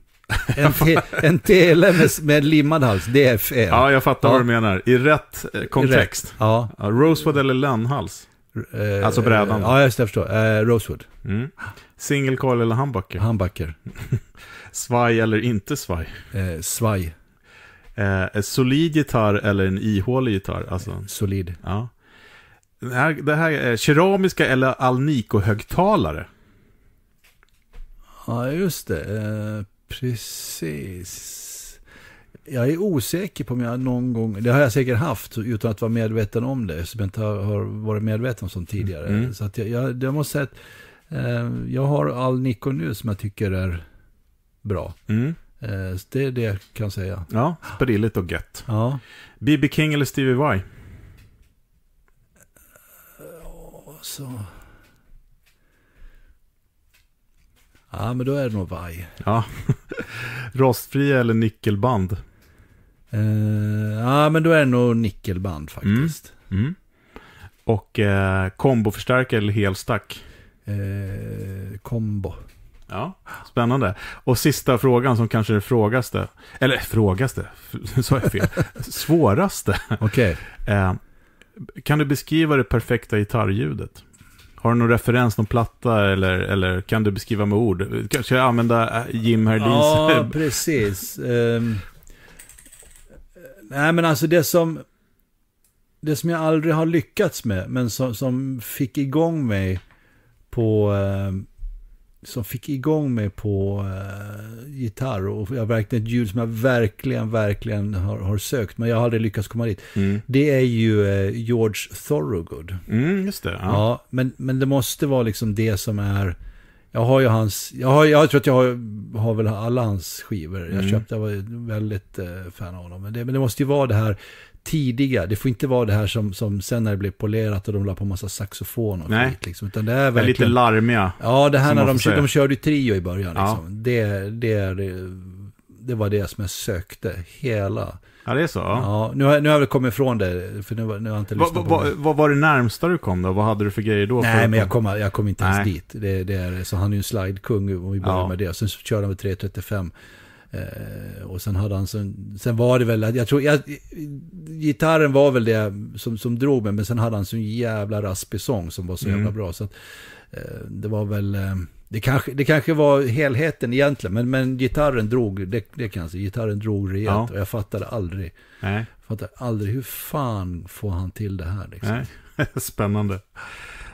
En, te, en tele med, med limmad hals, det är fel. Ja, jag fattar ja. vad du menar. I rätt eh, kontext. I ja. Rosewood eller lönnhals? Eh, alltså brädan? Eh, ja, just det, jag förstår. Eh, Rosewood. Mm. Single coil eller handbacker? Handbacker. svaj eller inte svaj? Eh, svaj. Eh, solid gitarr eller en ihålig gitarr? Alltså, solid. Ja. Det här, det här är keramiska eller Alnico-högtalare? Ja, just det. Eh, precis jag är osäker på om jag någon gång, det har jag säkert haft utan att vara medveten om det, som jag inte har, varit medveten om tidigare. Mm. Så att jag, jag, jag måste säga att eh, jag har all Nikon nu som jag tycker är bra. Mm. Eh, det är det jag kan säga. Ja, sprilligt och gött. Ja. BB King eller Stevie Y? Så. Ja, men då är det nog Vaj. Ja. Rostfria eller nickelband? Eh, ja, uh, ah, men då är det nog nickelband faktiskt. Mm. Mm. Och eh, komboförstärkare eller helstack? Eh, kombo. Ja, spännande. Och sista frågan som kanske är frågaste. Eller frågaste, sa jag fel. Svåraste. Okej. Okay. Eh, kan du beskriva det perfekta gitarrljudet? Har du någon referens, någon platta eller, eller kan du beskriva med ord? Kanske jag använda eh, Jim Herdins? Ja, precis. Um... Nej, men alltså det som, det som jag aldrig har lyckats med, men som, som fick igång mig på... Eh, som fick igång mig på eh, gitarr och jag verkligen ett ljud som jag verkligen, verkligen har, har sökt, men jag har aldrig lyckats komma dit. Mm. Det är ju eh, George Thorogood. Mm, just det. Ja. ja, men, men det måste vara liksom det som är jag har ju hans, jag, har, jag tror att jag har, har väl alla hans skivor. Jag mm. köpte, jag var väldigt eh, fan av honom. Men det, men det måste ju vara det här tidiga. Det får inte vara det här som, som sen när det blev polerat och de la på massa saxofon och skit. Liksom. Utan det är verkligen... Det lite larmiga. Ja, det här när de, de körde ju trio i början. Liksom. Ja. Det, det, det, det var det som jag sökte hela Ja, det är så. Ja, nu, har, nu har jag väl kommit ifrån det, för nu, nu har jag inte va, lyssnat va, va, Vad var det närmsta du kom då? Vad hade du för grejer då? Nej, men jag kom, jag kom inte ens Nej. dit. Det, det är, så han är ju en slidekung om vi börjar ja. med det. Sen så körde han med eh, 335. och sen hade han, sen, sen var det väl, jag tror, jag, gitarren var väl det som, som drog mig, men sen hade han så jävla raspig sång som var så mm. jävla bra. Så att, eh, det var väl... Eh, det kanske, det kanske var helheten egentligen, men, men gitarren drog, det, det kan jag säga, gitarren drog rejält ja. och jag fattade aldrig. Nej. Fattade aldrig, hur fan får han till det här liksom? Nej. Spännande.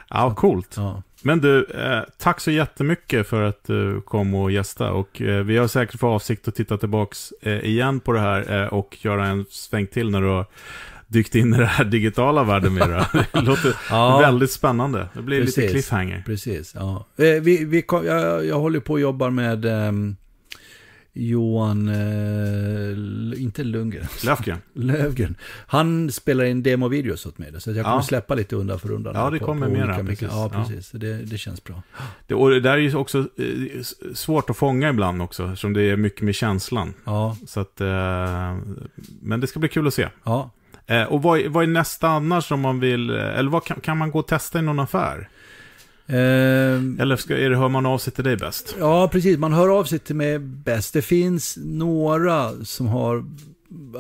Ja, coolt. Ja. Men du, eh, tack så jättemycket för att du kom och gästa. Och eh, vi har säkert för avsikt att titta tillbaka eh, igen på det här eh, och göra en sväng till när du har dykt in i den här digitala världen mer. det låter ja, väldigt spännande. Det blir precis, lite cliffhanger. Precis, ja. Eh, vi, vi, jag, jag håller på och jobbar med um, Johan, eh, inte Lundgren. Löfgren. Löfgren. Han spelar in demovideos åt mig. Så jag kommer ja. släppa lite undan för undan. Ja, det på, kommer på mera. Ja, precis. Ja. Det, det, känns bra. Det, och det där är ju också eh, svårt att fånga ibland också. Som det är mycket med känslan. Ja. Så att, eh, men det ska bli kul att se. Ja, Eh, och vad, vad, är nästa annars om man vill, eh, eller vad kan, man gå och testa i någon affär? Ehm. Eller ska, är det, hör man av sig till dig bäst? Ja, precis. Man hör av sig till mig bäst. Det finns några som har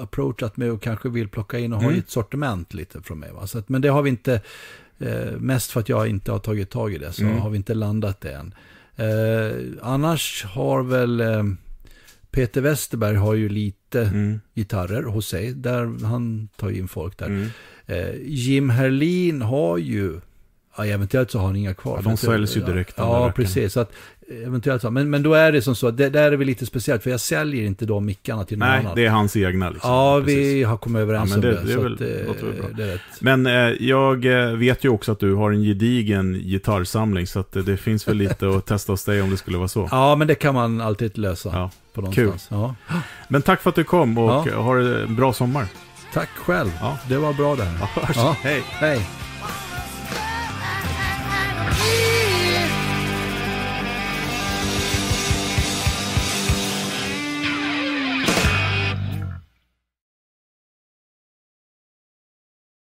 approachat mig och kanske vill plocka in och mm. ha ett sortiment lite från mig. Va? Så att, men det har vi inte, eh, mest för att jag inte har tagit tag i det, så mm. har vi inte landat det än. Eh, annars har väl... Eh, Peter Westerberg har ju lite mm. gitarrer hos sig, där han tar in folk där. Mm. Eh, Jim Herlin har ju, ja, eventuellt så har han inga kvar. Ja, de säljs ju direkt. Ja, ja precis. Så att eventuellt Men, men då är det som så att det där är vi lite speciellt för jag säljer inte de mickarna till någon Nej, annan. Nej, det är hans egna liksom. Ja, Precis. vi har kommit överens ja, om det. det, det, väl, eh, att, det men eh, jag eh, vet ju också att du har en gedigen gitarrsamling så att eh, det finns väl lite att testa hos dig om det skulle vara så. Ja, men det kan man alltid lösa. Ja. På Kul. Ja. Men tack för att du kom och ja. ha en bra sommar. Tack själv. Ja. Det var bra det här. Ja, hej. hej.